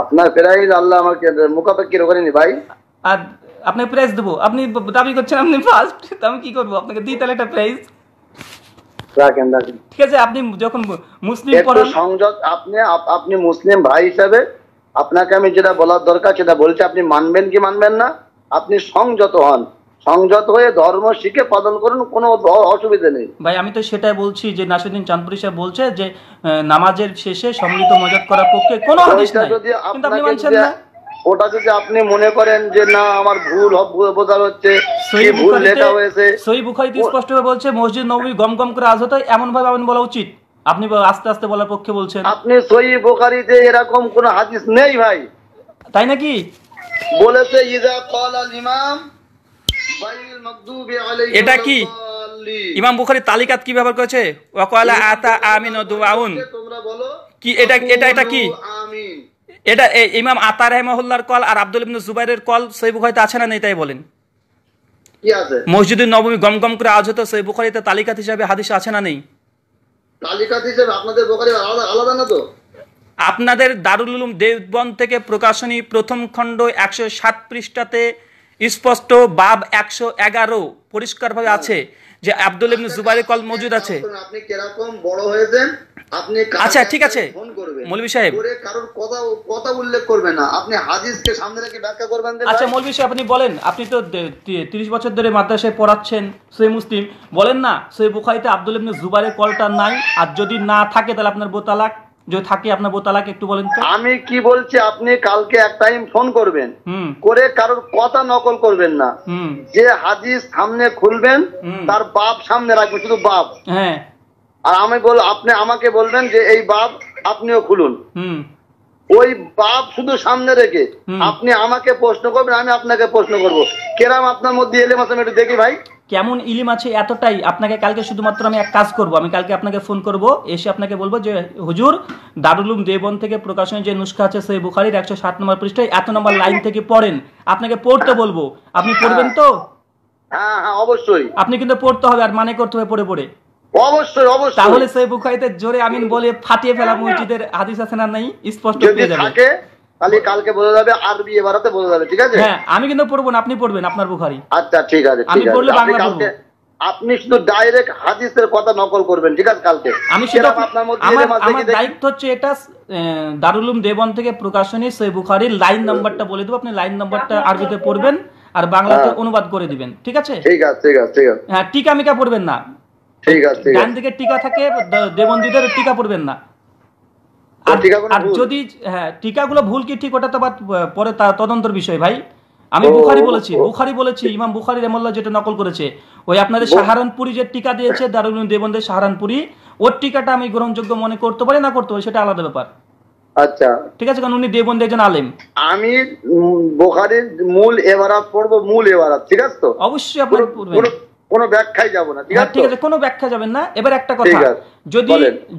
Speaker 6: আপনার প্রাইজ আল্লাহ আমাকে মুখাপেক্ষি নি ভাই
Speaker 2: আর আপনাকে প্রাইজ দেবো আপনি দাবি করছেন আপনি ফার্স্ট আমি কি করবো আপনাকে দিই তাহলে একটা প্রাইজ রাখেন রাখেন ঠিক আছে আপনি যখন মুসলিম পড়ান
Speaker 6: সংযত আপনি আপনি মুসলিম ভাই হিসাবে আপনাকে আমি যেটা বলার দরকার সেটা বলছি আপনি মানবেন কি মানবেন না আপনি সংযত হন সংযত হয়ে ধর্ম শিখে পালন করুন কোনো অসুবিধা নেই
Speaker 2: ভাই আমি তো সেটাই বলছি যে নাসিরুদ্দিন চাঁদপুরি সাহেব বলছে যে নামাজের শেষে সম্মিলিত মজাদ করার পক্ষে কোনো হাদিস নাই কিন্তু
Speaker 6: আপনি মানছেন না ওটা যদি আপনি মনে করেন যে না আমার ভুল বোঝার হচ্ছে ভুল লেখা হয়েছে
Speaker 2: সই বুখারিতে স্পষ্টভাবে বলছে মসজিদ নবী গম গম করে আজ হতো
Speaker 6: এমন ভাবে আমি বলা উচিত আপনি আস্তে আস্তে বলার পক্ষে বলছেন আপনি সই বুখারিতে এরকম কোন হাদিস নেই ভাই তাই নাকি বলেছে ইজা ক্বাল আল ইমাম এটা কি ইমাম
Speaker 2: বুখারি তালিকাত কি ব্যবহার করেছে ওয়াকালা আতা আমিন ও দুআউন কি এটা এটা এটা কি আমিন এটা ইমাম আতা রহমাহুল্লার কল আর আব্দুল ইবনু জুবাইরের কল সৈব হয়তো আছে না নেই তাই বলেন মসজিদের নবমী গম গম করে আজ হতো সৈব বুখারিতে তালিকা হিসাবে হাদিস আছে না নেই
Speaker 6: হিসাবে আপনাদের বুখারি আলাদা না তো
Speaker 2: আপনাদের দারুল উলুম দেববন থেকে প্রকাশনী প্রথম খণ্ড একশো সাত পৃষ্ঠাতে স্পষ্ট বাব একশো এগারো পরিষ্কারভাবে আছে যে আব্দুল ইবনে আচ্ছা, জুবাইরের কল মজুদ আছে
Speaker 6: আপনি কিরকম বড় হয়েছেন আপনি আচ্ছা ঠিক আছে মৌলভী সাহেব পরে কারোর কথা কথা উল্লেখ করবে না আপনি হাদিসকে সামনে রেখে ব্যাখ্যা করবেন আচ্ছা মৌলভী
Speaker 2: সাহেব আপনি বলেন আপনি তো 30 বছর ধরে মাদ্রাসায় পড়াচ্ছেন সহিহ মুসলিম বলেন না সহিহ বুখারীতে আব্দুল ইবনে জুবাইরের কলটা নাই আর যদি না থাকে তাহলে আপনার বোতালাক যদি থাকি আপনার বোতালাকে একটু বলেন তো আমি কি
Speaker 6: বলছি আপনি কালকে এক টাইম ফোন করবেন করে কারোর কথা নকল করবেন না যে হাদিস সামনে খুলবেন তার বাপ সামনে রাখবেন শুধু বাপ হ্যাঁ আর আমি বল আপনি আমাকে বলবেন যে এই বাপ আপনিও খুলুন ওই বাপ শুধু সামনে রেখে আপনি আমাকে প্রশ্ন করবেন আমি আপনাকে প্রশ্ন করব কেরাম আপনার মধ্যে এলে মাসে একটু দেখি ভাই
Speaker 2: কেমন ইলিম আছে এতটাই আপনাকে কালকে শুধুমাত্র আমি এক কাজ করব আমি কালকে আপনাকে ফোন করব এসে আপনাকে বলবো যে হুজুর দারুলুম দেবন থেকে প্রকাশনের যে নুস্খা আছে সেই বুখারির একশো সাত নম্বর পৃষ্ঠায় এত নম্বর লাইন থেকে পড়েন আপনাকে পড়তে বলবো আপনি পড়বেন তো হ্যাঁ, হ্যাঁ, অবশ্যই আপনি কিন্তু পড়তে হবে আর মানে করতে হবে পড়ে পড়ে অবশ্যই অবশ্যই তাহলে সেই বুখারিতে জোরে আমিন বলে ফাটিয়ে ফেলা হ্যাঁ, মসজিদের হাদিস আছে না নাই স্পষ্ট হয়ে যাবে
Speaker 6: তাহলে কালকে বোঝা যাবে আরবি এবারাতে বোঝা যাবে ঠিক আছে হ্যাঁ,
Speaker 2: আমি কিন্তু পড়বো না আপনি পড়বেন আপনার বুখারি
Speaker 6: আচ্ছা ঠিক আছে আমি পড়লে বাংলা পড়বো আপনি শুধু ডাইরেক্ট হাদিসের কথা নকল করবেন ঠিক আছে কালকে আমি সেটা আপনার মধ্যে আমার দায়িত্ব
Speaker 2: হচ্ছে এটা দারুলুম দেবন থেকে প্রকাশনী সেই বুখারির লাইন নাম্বারটা বলে দেবো আপনি লাইন নাম্বারটা আরবিতে পড়বেন আর বাংলাতে হ্যাঁ। অনুবাদ করে দিবেন ঠিক আছে
Speaker 6: ঠিক আছে ঠিক আছে
Speaker 2: হ্যাঁ টিকা মিকা পড়বেন না
Speaker 6: ঠিক আছে ডান
Speaker 2: দিকে টিকা থাকে দেবন্দীদের টিকা পড়বেন না আর যদি হ্যাঁ টিকাগুলো ভুল কি ঠিক ওটা তো পরে তদন্তর বিষয় ভাই আমি বুখারি বলেছি বুখারি বলেছি ইমাম বুখারি রেমল্লা যেটা নকল করেছে ওই আপনাদের সাহারানপুরি যে টিকা দিয়েছে দারুল দেবন্দের সাহারানপুরি ওর টিকাটা আমি গ্রহণযোগ্য মনে করতে পারি না করতে পারি সেটা আলাদা ব্যাপার আচ্ছা ঠিক আছে কারণ উনি দেবন্দ একজন আলেম
Speaker 6: আমি বোখারির মূল এবারাত পড়বো মূল এবারাত ঠিক আছে তো অবশ্যই আপনার কোনো ব্যাখ্যায় যাব না ঠিক হ্যাঁ, আছে
Speaker 2: কোনো ব্যাখ্যা যাবেন না এবার একটা কথা যদি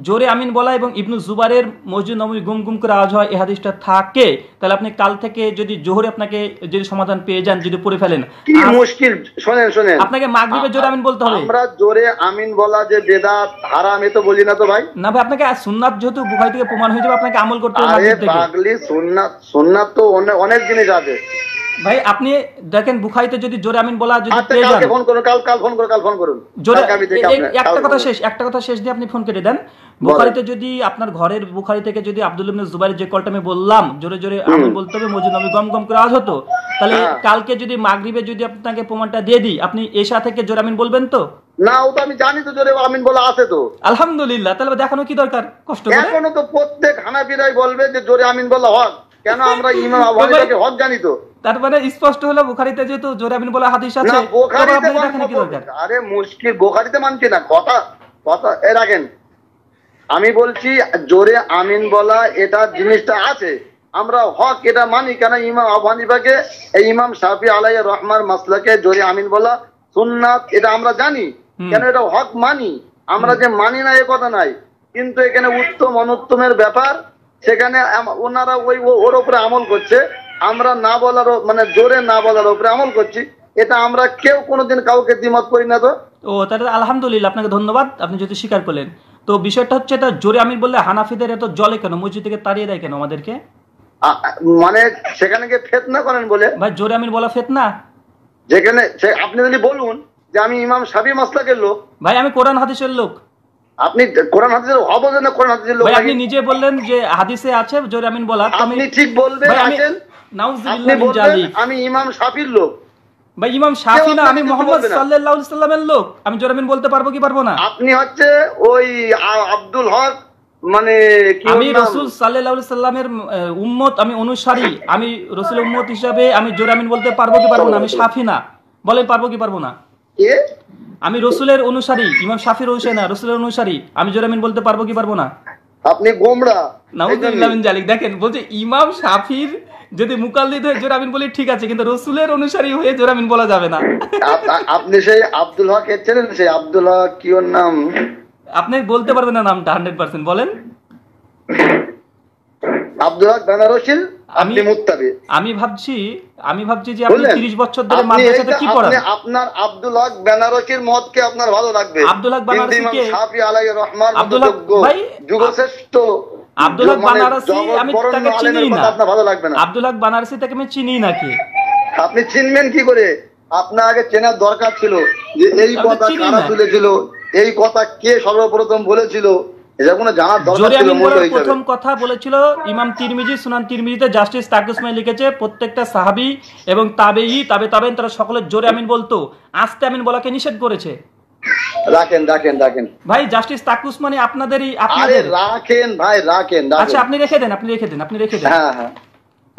Speaker 2: জোরে আমিন বলা এবং ইবনু জুবারের মসজিদ নবী গুম গুম করে আজ হয় হাদিসটা থাকে তাহলে আপনি কাল থেকে যদি জোহরে আপনাকে যদি সমাধান পেয়ে যান যদি পড়ে ফেলেন কি
Speaker 6: মুশকিল শুনেন শুনেন আপনাকে মাগরিবে জোরে আমিন বলতে হবে আমরা জোরে আমিন বলা যে বেদাত হারাম এ তো বলি না তো ভাই না ভাই আপনাকে সুন্নাত যেহেতু বুখারী থেকে প্রমাণ হয়ে যাবে আপনাকে আমল করতে হবে মাগরিব থেকে পাগলি সুন্নাত সুন্নাত তো অনেক জিনিস আছে
Speaker 2: ভাই আপনি দেখেন বুখাইতে যদি জোরে আমিন বলা যদি আচ্ছা, পেয়ে ফোন
Speaker 6: করুন কাল কাল ফোন করুন কাল ফোন করুন জোরে একটা কথা
Speaker 2: শেষ একটা কথা শেষ দিয়ে আপনি ফোন কেটে দেন বুখারিতে যদি আপনার ঘরের বুখারি থেকে যদি আব্দুল ইবনে জুবাইর যে কলটা আমি বললাম জোরে জোরে আমি বলতে হবে মজুদ আমি গম গম করে আজ হতো তাহলে হ্যাঁ। কালকে যদি মাগরিবে যদি আপনাকে প্রমাণটা দিয়ে দিই আপনি এশা থেকে জোরে আমিন বলবেন তো
Speaker 6: না ও তো আমি জানি তো জোরে আমিন বলে আছে তো
Speaker 2: আলহামদুলিল্লাহ তাহলে দেখানো কি দরকার কষ্ট করে এখনো তো প্রত্যেক
Speaker 6: হানাফিরাই বলবে যে জোরে আমিন বলা হক কেন আমরা ইমাম আবু হানিফাকে হক
Speaker 3: জানি তো তার মানে স্পষ্ট হলো বুখারীতে জোরাবিন বলা হাদিস আছে বুখারীতে আরে মুশকিল বুখারীতে মানছে না কথা কথা এ
Speaker 6: রাখেন আমি বলছি জোরে আমিন বলা এটা জিনিসটা আছে আমরা হক এটা মানি কেন ইমাম আবু হানিফাকে এই ইমাম শাফি আলাই রহমার মাসলাকে জোরে আমিন বলা সুন্নাত এটা আমরা জানি কেন এটা হক মানি আমরা যে মানি না এ কথা নাই কিন্তু এখানে উত্তম অনুত্তমের ব্যাপার সেখানে ওনারা ওই ওর ওপরে আমল করছে আমরা না বলার মানে জোরে না বলার ওপরে আমল করছি এটা আমরা কেউ কোনোদিন কাউকে দ্বিমত করি না
Speaker 3: তো
Speaker 2: ও তাহলে আলহামদুলিল্লাহ আপনাকে ধন্যবাদ আপনি যদি স্বীকার করলেন তো বিষয়টা হচ্ছে এটা জোরে আমি বললে হানাফিদের এত জলে কেন মসজিদ থেকে তাড়িয়ে দেয় কেন আমাদেরকে
Speaker 6: মানে সেখানে গিয়ে ফেতনা করেন বলে ভাই জোরে আমির বলা ফেতনা যেখানে আপনি যদি বলুন যে আমি ইমাম সাবি মাসলাকের লোক ভাই আমি কোরআন হাদিসের লোক
Speaker 2: আপনি কোরআন হাদিসের না কোরআন হাদিসের লোক আপনি নিজে বললেন যে হাদিসে আছে জোরে আমিন বলা আপনি ঠিক বলবেন আছেন নাউজুবিল্লাহ মিন আমি ইমাম শাফির লোক ভাই ইমাম শাফি না আমি মোহাম্মদ সাল্লাল্লাহু আলাইহি লোক আমি জোরে আমিন বলতে পারবো কি পারবো না আপনি হচ্ছে ওই আব্দুল হক মানে আমি রসুল সাল্লাহ সাল্লামের উম্মত আমি অনুসারী আমি রসুল উম্মত হিসাবে আমি জোরামিন বলতে পারবো কি পারবো না আমি সাফিনা না বলেন পারবো কি পারবো না আমি রসুলের অনুসারী ইমাম শাফির হোসেন রসুলের অনুসারী আমি জোরামিন বলতে পারবো কি পারবো না আপনি গোমরা নাউজুবিল্লাহিন জালিক দেখেন বলছে ইমাম শাফির যদি মুকাল্লিদ হয়ে জোরামিন বলি ঠিক আছে কিন্তু রসুলের অনুসারী হয়ে জোরামিন বলা যাবে
Speaker 6: না আপনি সেই আব্দুল হক এর চেনেন সেই আব্দুল হক কি ওর নাম আপনি
Speaker 2: বলতে পারবেন না নামটা 100% বলেন
Speaker 6: আব্দুল হক বেনারসিল
Speaker 2: আপনি মুত্তাবি আমি ভাবছি আমি ভাবছি যে আপনি 30 বছর ধরে মাদ্রাসাতে কি পড়ান
Speaker 6: আপনার আব্দুল হক বেনারসির মতকে আপনার ভালো লাগবে আব্দুল হক শাফি রহমান আব্দুল হক ভাই যুগশ্রেষ্ঠ আব্দুল হক বেনারসি আমি তাকে চিনি না আপনার ভালো লাগবে না আব্দুল হক বেনারসি তাকে আমি চিনি নাকি আপনি চিনবেন কি করে আপনার আগে চেনার দরকার ছিল যে এই কথা কারা তুলেছিল এই কথা কে সর্বপ্রথম বলেছিল প্রথম
Speaker 2: কথা বলেছিল ইমাম তিরমিজি সুনান তিরমিজিতে জাস্টিস মাই লিখেছে প্রত্যেকটা সাহাবি এবং তাবেই তাবে তাবেন তারা সকলে জোরে আমিন বলতো আস্তে আমিন বলাকে নিষেধ করেছে
Speaker 6: রাখেন রাখেন রাখেন
Speaker 2: ভাই জাস্টিস তাকুস মানে আপনাদেরই আপনাদের
Speaker 6: রাখেন ভাই রাখেন আচ্ছা আপনি রেখে দেন আপনি রেখে দেন আপনি রেখে দেন হ্যাঁ
Speaker 2: হ্যাঁ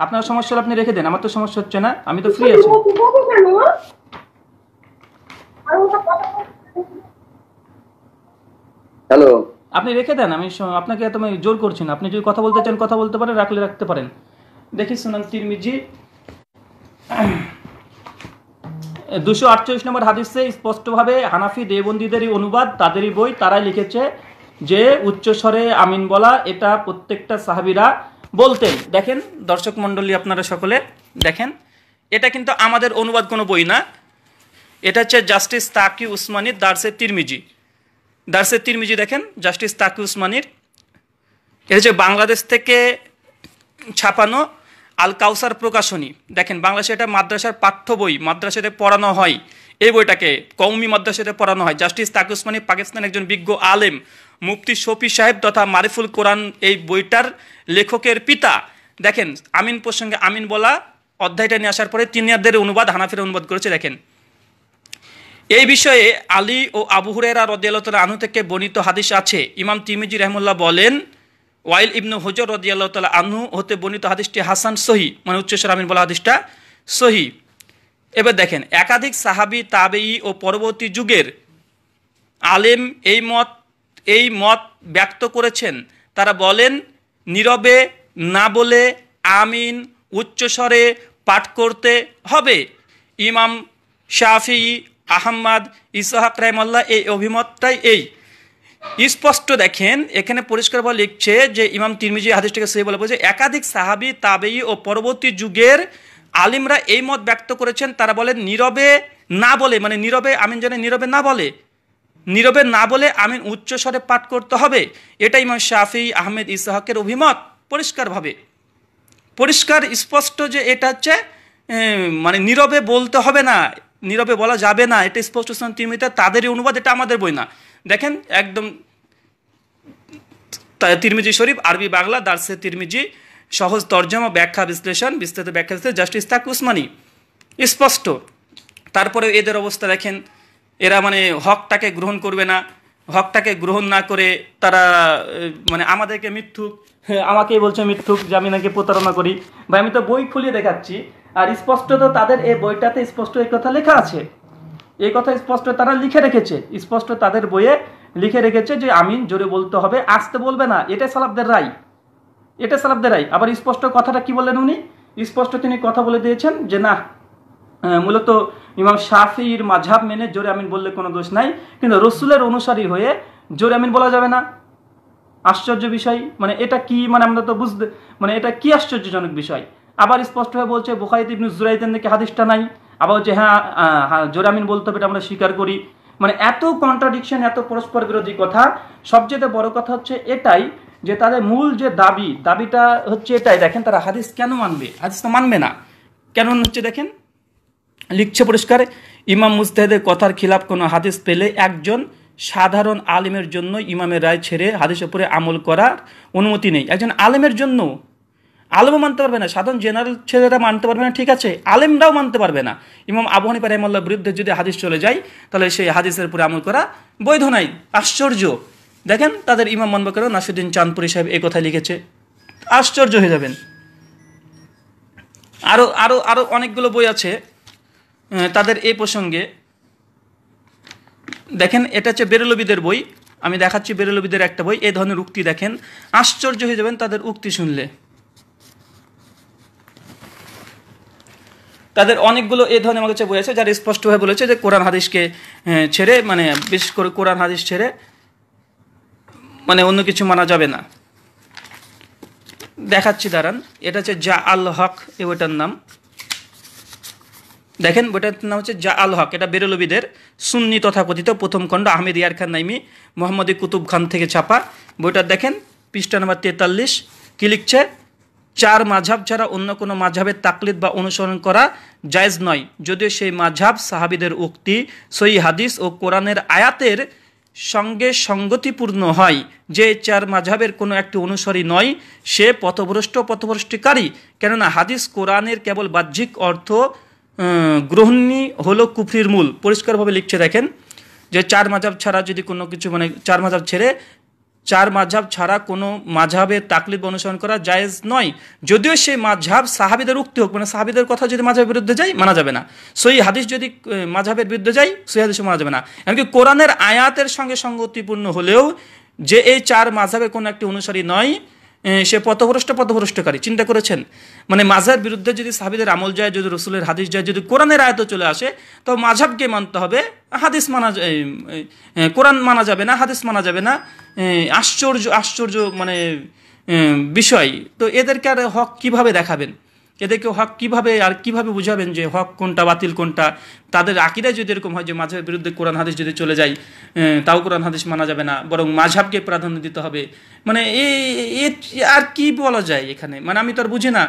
Speaker 2: আপনার সমস্যা আপনি রেখে দেন আমার তো সমস্যা হচ্ছে না আমি তো ফ্রি আছি হ্যালো আপনি রেখে দেন আমি আপনাকে এত আমি জোর করছি না আপনি যদি কথা বলতে চান কথা বলতে পারেন রাখলে রাখতে পারেন দেখি সুনান তিরমিজি দুশো আটচল্লিশ নম্বর হাদিসে স্পষ্টভাবে হানাফি দেবন্দীদেরই অনুবাদ তাদেরই বই তারাই লিখেছে যে উচ্চস্বরে আমিন বলা এটা প্রত্যেকটা সাহাবিরা বলতেন দেখেন দর্শক মণ্ডলী আপনারা সকলে দেখেন এটা কিন্তু আমাদের অনুবাদ কোনো বই না এটা হচ্ছে জাস্টিস তাকি উসমানি দার্সে তিরমিজি দার্সের তিরমিজি দেখেন জাস্টিস তাকি উসমানির এটা হচ্ছে বাংলাদেশ থেকে ছাপানো আল কাউসার প্রকাশনী দেখেন বাংলাদেশে এটা মাদ্রাসার পাঠ্য বই মাদ্রাসাতে পড়ানো হয় এই বইটাকে কৌমি মাদ্রাসাতে পড়ানো হয় জাস্টিস তাকি উসমানি পাকিস্তানের একজন বিজ্ঞ আলেম মুফতি শফি সাহেব তথা মারিফুল কোরআন এই বইটার লেখকের পিতা দেখেন আমিন প্রসঙ্গে আমিন বলা অধ্যায়টা নিয়ে আসার পরে তিনিয়াদের অনুবাদ হানাফের অনুবাদ করেছে দেখেন এই বিষয়ে আলী ও আবু হুরেরা রদিয়াল্লাহ আনু থেকে বর্ণিত হাদিস আছে ইমাম তিমিজি রহমুল্লাহ বলেন ওয়াইল ইবনু হজর রদিয়াল্লাহ তালা আনহু হতে বর্ণিত হাদিসটি হাসান সহি মানে উচ্চস্বর আমিন বলা হাদিসটা সহি এবার দেখেন একাধিক সাহাবি তাবেই ও পরবর্তী যুগের আলেম এই মত এই মত ব্যক্ত করেছেন তারা বলেন নীরবে না বলে আমিন উচ্চস্বরে পাঠ করতে হবে ইমাম শাফি আহম্মদ ইসাহাক রাহমাল্লাহ এই অভিমতটাই এই স্পষ্ট দেখেন এখানে পরিষ্কারভাবে লিখছে যে ইমাম তিরমিজি হাদিসটাকে সে বলে বলছে একাধিক সাহাবি তাবেই ও পরবর্তী যুগের আলিমরা এই মত ব্যক্ত করেছেন তারা বলেন নীরবে না বলে মানে নীরবে আমিন জানে নীরবে না বলে নীরবে না বলে আমিন উচ্চস্বরে পাঠ করতে হবে এটা ইমাম শাফি আহমেদ ইসাহাকের অভিমত পরিষ্কারভাবে পরিষ্কার স্পষ্ট যে এটা হচ্ছে মানে নীরবে বলতে হবে না নীরবে বলা যাবে না এটা স্পষ্ট তিমিতা তাদেরই অনুবাদ এটা আমাদের বই না দেখেন একদম তিরমিজি শরীফ আরবি বাংলা দার্সে তিরমিজি সহজ তর্জমা ব্যাখ্যা বিশ্লেষণ বিস্তারিত ব্যাখ্যা বিশ্লেষণ জাস্টিস তাক উসমানি স্পষ্ট তারপরে এদের অবস্থা দেখেন এরা মানে হকটাকে গ্রহণ করবে না হকটাকে গ্রহণ না করে তারা মানে আমাদেরকে মিথ্যুক হ্যাঁ, আমাকেই বলছে মিথ্যুক যে আমি নাকি প্রতারণা করি বা আমি তো বই খুলিয়ে দেখাচ্ছি আর স্পষ্ট তো তাদের এই বইটাতে স্পষ্ট এই কথা লেখা আছে এই কথা স্পষ্ট তারা লিখে রেখেছে স্পষ্ট তাদের বইয়ে লিখে রেখেছে যে আমিন জোরে বলতে হবে আসতে বলবে না এটা সালাবদের রায় এটা সালাবদের রায় আবার স্পষ্ট কথাটা কি বললেন উনি স্পষ্ট তিনি কথা বলে দিয়েছেন যে না মূলত ইমাম শাফির মাঝাব মেনে জোরে আমিন বললে কোনো দোষ নাই কিন্তু রসুলের অনুসারী হয়ে জোরে আমিন বলা যাবে না আশ্চর্য বিষয় মানে এটা কি মানে আমরা তো বুঝতে মানে এটা কি আশ্চর্যজনক বিষয় আবার স্পষ্টভাবে বলছে বোখারিতে ইবনু জুরাইতেন থেকে হাদিসটা নাই আবার বলছে হ্যাঁ, হ্যাঁ জোরামিন বলতে হবে এটা আমরা স্বীকার করি মানে এত কন্ট্রাডিকশন এত পরস্পর বিরোধী কথা সবচেয়ে বড় কথা হচ্ছে এটাই যে তাদের মূল যে দাবি দাবিটা হচ্ছে এটাই দেখেন তারা হাদিস কেন মানবে হাদিস তো মানবে না কেন হচ্ছে দেখেন লিখছে পরিষ্কার ইমাম মুস্তাহেদের কথার খিলাফ কোনো হাদিস পেলে একজন সাধারণ আলেমের জন্য ইমামের রায় ছেড়ে হাদিসের উপরে আমল করার অনুমতি নেই একজন আলেমের জন্য আলেমও মানতে পারবে না সাধারণ জেনারেল ছেলেরা মানতে পারবে না ঠিক আছে আলেমরাও মানতে পারবে না ইমাম আবহানি হানিফা রহমাল্লার বিরুদ্ধে যদি হাদিস চলে যায় তাহলে সেই হাদিসের উপরে আমল করা বৈধ নাই আশ্চর্য দেখেন তাদের ইমাম মানবা করে নাসিদ্দিন চাঁদপুরি সাহেব এ কথা লিখেছে আশ্চর্য হয়ে যাবেন আরও আরও আরও অনেকগুলো বই আছে তাদের এ প্রসঙ্গে দেখেন এটা হচ্ছে বেরলবিদের বই আমি দেখাচ্ছি বেরলবিদের একটা বই এ ধরনের উক্তি দেখেন আশ্চর্য হয়ে যাবেন তাদের উক্তি শুনলে তাদের অনেকগুলো এ ধরনের আমাকে বলেছে বই আছে যারা স্পষ্টভাবে বলেছে যে কোরআন হাদিসকে ছেড়ে মানে বিশেষ করে কোরআন হাদিস ছেড়ে মানে অন্য কিছু মানা যাবে না দেখাচ্ছি দাঁড়ান এটা হচ্ছে জা আল হক এ বইটার নাম দেখেন বইটার নাম হচ্ছে জা আল হক এটা বেরলবিদের সুন্নি তথাকথিত প্রথম খণ্ড আহমেদ ইয়ার খান নাইমি মোহাম্মদ কুতুব খান থেকে ছাপা বইটা দেখেন পৃষ্ঠা নাম্বার তেতাল্লিশ কী লিখছে চার মাঝাব ছাড়া অন্য কোনো মাঝাবের তাকলিদ বা অনুসরণ করা জায়জ নয় যদিও সেই মাঝাব সাহাবিদের উক্তি সই হাদিস ও কোরআনের আয়াতের সঙ্গে সঙ্গতিপূর্ণ হয় যে চার মাঝাবের কোনো একটি অনুসারী নয় সে পথভ্রষ্ট পথভ্রষ্টকারী কেননা হাদিস কোরআনের কেবল বাহ্যিক অর্থ গ্রহণী হলো কুফরির মূল পরিষ্কারভাবে লিখছে দেখেন যে চার মাঝাব ছাড়া যদি কোনো কিছু মানে চার মাঝাব ছেড়ে চার মাঝাব ছাড়া কোনো মাঝাবের তাকলিদ অনুসরণ করা জায়েজ নয় যদিও সেই মাঝাব সাহাবিদের উক্তি হোক মানে সাহাবিদের কথা যদি মাঝাবের বিরুদ্ধে যাই মানা যাবে না সই হাদিস যদি মাঝাবের বিরুদ্ধে যাই সেই হাদিসও মানা যাবে না এমনকি কোরআনের আয়াতের সঙ্গে সঙ্গতিপূর্ণ হলেও যে এই চার মাঝাবের কোনো একটি অনুসারী নয় সে পথভ্রষ্ট পথভ্রষ্টকারী চিন্তা করেছেন মানে মাঝার বিরুদ্ধে যদি সাবিদের আমল যায় যদি রসুলের হাদিস যায় যদি কোরআনের আয়ত চলে আসে তো মাঝাবকে মানতে হবে হাদিস মানা কোরআন মানা যাবে না হাদিস মানা যাবে না আশ্চর্য আশ্চর্য মানে বিষয় তো এদেরকে আর হক কিভাবে দেখাবেন এদেরকে হক কিভাবে আর কিভাবে বুঝাবেন যে হক কোনটা বাতিল কোনটা তাদের আকিরাই যদি এরকম হয় যে মাঝহের বিরুদ্ধে কোরআন হাদিস যদি চলে যায় তাও কোরআন হাদিস মানা যাবে না বরং মাঝহাবকে প্রাধান্য দিতে হবে মানে এ আর কি বলা যায় এখানে মানে আমি তো আর বুঝি না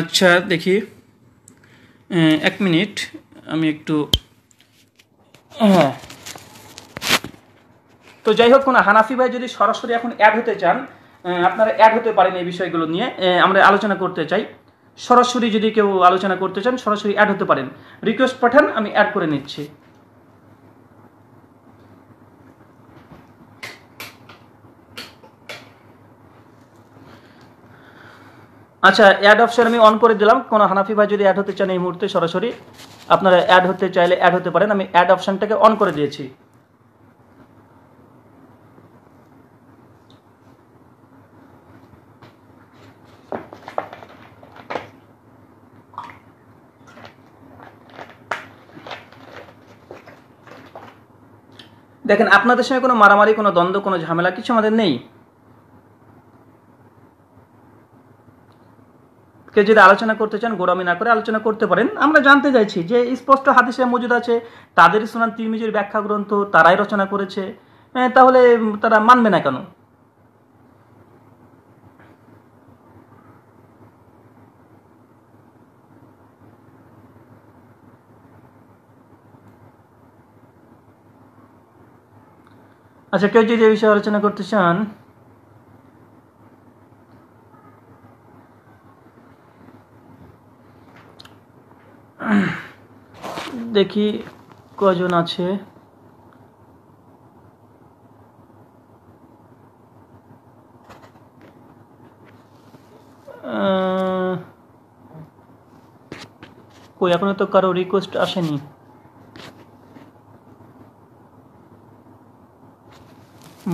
Speaker 2: আচ্ছা দেখি এক মিনিট আমি একটু হ্যাঁ তো যাই হোক কোনো হানাফি ভাই যদি সরাসরি এখন অ্যাড হতে চান আপনারা অ্যাড হতে পারেন এই বিষয়গুলো নিয়ে আমরা আলোচনা করতে চাই সরাসরি যদি কেউ আলোচনা করতে চান সরাসরি অ্যাড হতে পারেন রিকোয়েস্ট পাঠান আমি অ্যাড করে নিচ্ছি আচ্ছা অ্যাড অপশন আমি অন করে দিলাম কোনো হানাফি ভাই যদি অ্যাড হতে চান এই মুহূর্তে সরাসরি আপনারা অ্যাড হতে চাইলে অ্যাড হতে পারেন আমি অ্যাড অপশনটাকে অন করে দিয়েছি দেখেন আপনাদের সঙ্গে কোনো মারামারি কোনো দ্বন্দ্ব কোনো ঝামেলা কিছু আমাদের নেই কেউ যদি আলোচনা করতে চান গোরামি না করে আলোচনা করতে পারেন আমরা জানতে চাইছি যে স্পষ্ট হাদিসে মজুদ আছে তাদের সুনান তিরমিজির ব্যাখ্যা গ্রন্থ তারাই রচনা করেছে তাহলে তারা মানবে না কেন আচ্ছা কেউ যদি এই বিষয়ে আলোচনা করতে চান দেখি কজন আছে কই এখনো তো কারো রিকোয়েস্ট আসেনি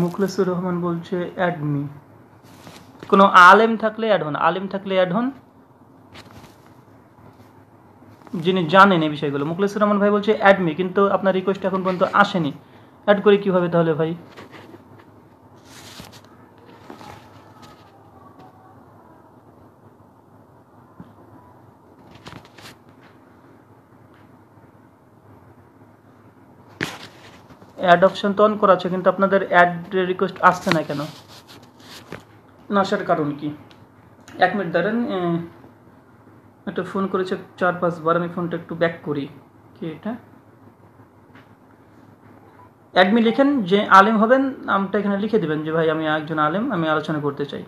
Speaker 2: মুখলেসুর রহমান বলছে অ্যাডমি কোন আলেম থাকলে অ্যাড হন আলেম থাকলে অ্যাড হন যিনি জানেন এই বিষয়গুলো মুখলেসুর রহমান ভাই বলছে অ্যাডমি কিন্তু আপনার রিকোয়েস্ট এখন পর্যন্ত আসেনি অ্যাড করে কিভাবে তাহলে ভাই অ্যাড অপশন তো অন করা আছে কিন্তু আপনাদের অ্যাড রিকোয়েস্ট আসছে না কেন না আসার কারণ কি এক মিনিট দাঁড়ান একটা ফোন করেছে চার পাঁচবার আমি ফোনটা একটু ব্যাক করি কি এটা অ্যাডমি লিখেন যে আলেম হবেন নামটা এখানে লিখে দেবেন যে ভাই আমি একজন আলেম আমি আলোচনা করতে চাই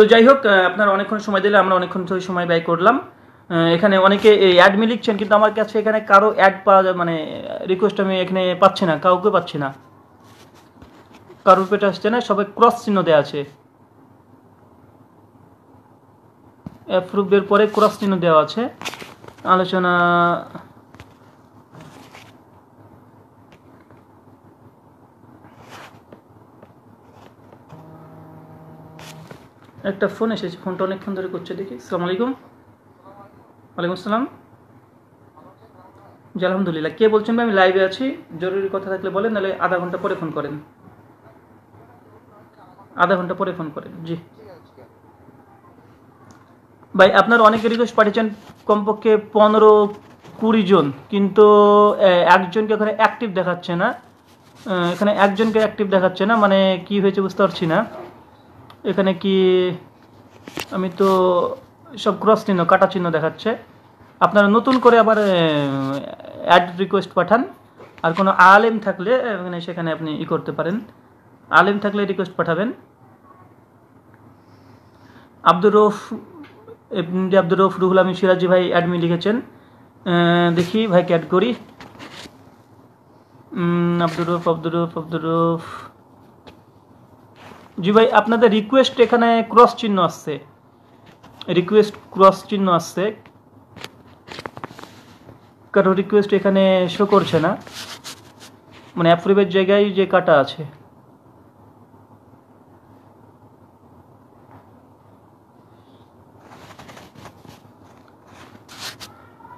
Speaker 2: তো যাই হোক আপনারা অনেকক্ষণ সময় দিলে আমরা অনেকক্ষণ ধরে সময় ব্যয় করলাম এখানে অনেকে এই অ্যাড লিখছেন কিন্তু আমার কাছে এখানে কারো অ্যাড পাওয়া মানে রিকোয়েস্ট আমি এখানে পাচ্ছি না কাউকে পাচ্ছি না কারোর পেটে আসছে না সবাই ক্রস চিহ্ন দেওয়া আছে অ্যাপ্রুভের পরে ক্রস চিহ্ন দেওয়া আছে আলোচনা একটা ফোন এসেছে ফোনটা অনেকক্ষণ ধরে করছে দেখি সালাম আলাইকুম ওয়ালাইকুম আসসালাম জি আলহামদুলিল্লাহ কে বলছেন ভাই আমি লাইভে আছি জরুরি কথা থাকলে বলেন নাহলে আধা ঘন্টা পরে ফোন করেন আধা ঘন্টা পরে ফোন করেন জি ভাই আপনার অনেকে রিকোয়েস্ট পাঠিয়েছেন কমপক্ষে পনেরো কুড়ি জন কিন্তু একজনকে এখানে অ্যাক্টিভ দেখাচ্ছে না এখানে একজনকে অ্যাক্টিভ দেখাচ্ছে না মানে কি হয়েছে বুঝতে পারছি না এখানে কি আমি তো সব ক্রস চিহ্ন কাটা চিহ্ন দেখাচ্ছে আপনারা নতুন করে আবার অ্যাড রিকোয়েস্ট পাঠান আর কোনো আলেম থাকলে এখানে সেখানে আপনি ই করতে পারেন আলেম থাকলে রিকোয়েস্ট পাঠাবেন আব্দুর রফ আব্দুর রফ রুহুল আমি সিরাজি ভাই অ্যাডমি লিখেছেন দেখি ভাইকে অ্যাড করি আব্দুর রফ আব্দুর রফ আব্দুর রফ জি ভাই আপনাদের রিকোয়েস্ট এখানে ক্রস চিহ্ন আসছে রিকোয়েস্ট ক্রস চিহ্ন আসছে কারো রিকোয়েস্ট এখানে শো করছে না মানে অ্যাপ্রুভের জায়গায় যে কাটা আছে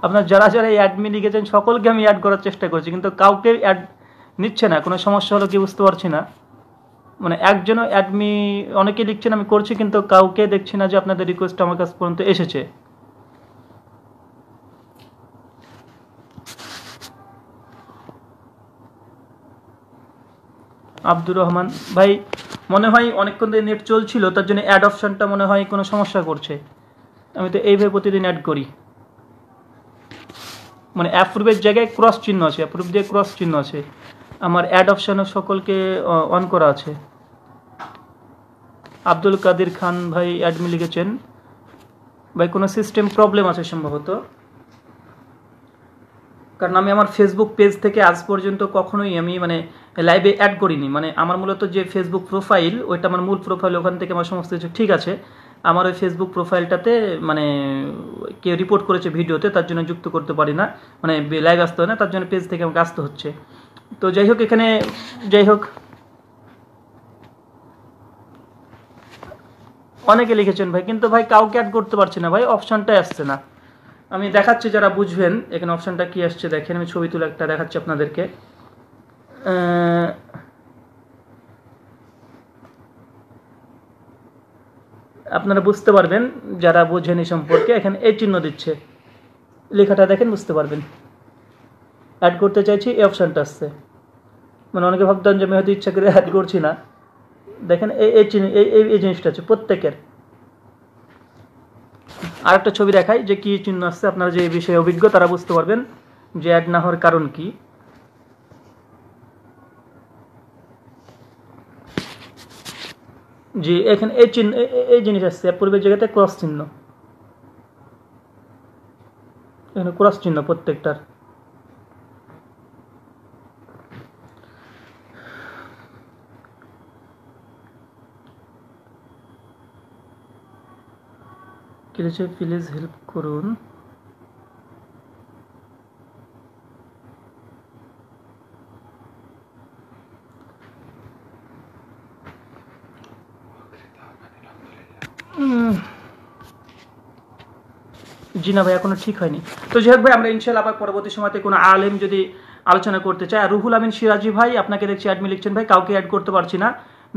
Speaker 2: আপনার যারা যারা অ্যাডমিন লিখেছেন সকলকে আমি অ্যাড করার চেষ্টা করছি কিন্তু কাউকে অ্যাড নিচ্ছে না কোনো সমস্যা হলো কি বুঝতে পারছি না মানে একজন অ্যাডমি অনেকে লিখছেন আমি করছি কিন্তু কাউকে দেখছি না যে আপনাদের রিকোয়েস্ট আমার কাছ পর্যন্ত এসেছে আব্দুর রহমান ভাই মনে হয় অনেকক্ষণ ধরে নেট চলছিল তার জন্য অ্যাড অপশানটা মনে হয় কোনো সমস্যা করছে আমি তো এইভাবে প্রতিদিন অ্যাড করি মানে অ্যাপ্রুভের জায়গায় ক্রস চিহ্ন আছে অ্যাপ্রুভ দিয়ে ক্রস চিহ্ন আছে আমার অ্যাড অপশানও সকলকে অন করা আছে আব্দুল কাদির খান ভাই অ্যাডমি লিখেছেন ভাই কোনো সিস্টেম প্রবলেম আছে সম্ভবত কারণ আমি আমার ফেসবুক পেজ থেকে আজ পর্যন্ত কখনোই আমি মানে লাইভে অ্যাড করিনি মানে আমার মূলত যে ফেসবুক প্রোফাইল ওইটা আমার মূল প্রোফাইল ওখান থেকে আমার সমস্ত কিছু ঠিক আছে আমার ওই ফেসবুক প্রোফাইলটাতে মানে কেউ রিপোর্ট করেছে ভিডিওতে তার জন্য যুক্ত করতে পারি না মানে লাইভ আসতে হয় না তার জন্য পেজ থেকে আমাকে আসতে হচ্ছে তো যাই হোক এখানে যাই হোক অনেকে লিখেছেন ভাই কিন্তু ভাই কাউকে অ্যাড করতে পারছি না ভাই অপশনটা আসছে না আমি দেখাচ্ছি যারা বুঝবেন এখানে অপশনটা কি আসছে দেখেন আমি ছবি তুলে একটা দেখাচ্ছি আপনাদেরকে আপনারা বুঝতে পারবেন যারা বোঝেন এই সম্পর্কে এখানে এই চিহ্ন দিচ্ছে লেখাটা দেখেন বুঝতে পারবেন অ্যাড করতে চাইছি এই অপশানটা আসছে মানে অনেকে ভাবতাম যে আমি হয়তো ইচ্ছা করে অ্যাড করছি না দেখেন এই এই এই জিনিসটা আছে প্রত্যেকের আর একটা ছবি দেখাই যে কি চিহ্ন আসছে আপনারা যে এই বিষয়ে অভিজ্ঞ তারা বুঝতে পারবেন যে অ্যাড না হওয়ার কারণ কি জি এখানে এই চিহ্ন এই জিনিস আসছে পূর্বের জায়গাতে ক্রস চিহ্ন এখানে ক্রস চিহ্ন প্রত্যেকটার ক্লিসে প্লিজ হেল্প করুন জি না ভাই এখনো ঠিক হয়নি তো যাই ভাই আমরা ইনশাল্লাহ আবার পরবর্তী সময়তে কোনো আলেম যদি আলোচনা করতে চাই আর রুহুল আমিন সিরাজি ভাই আপনাকে দেখছি অ্যাডমি লিখছেন ভাই কাউকে অ্যাড করতে পারছি না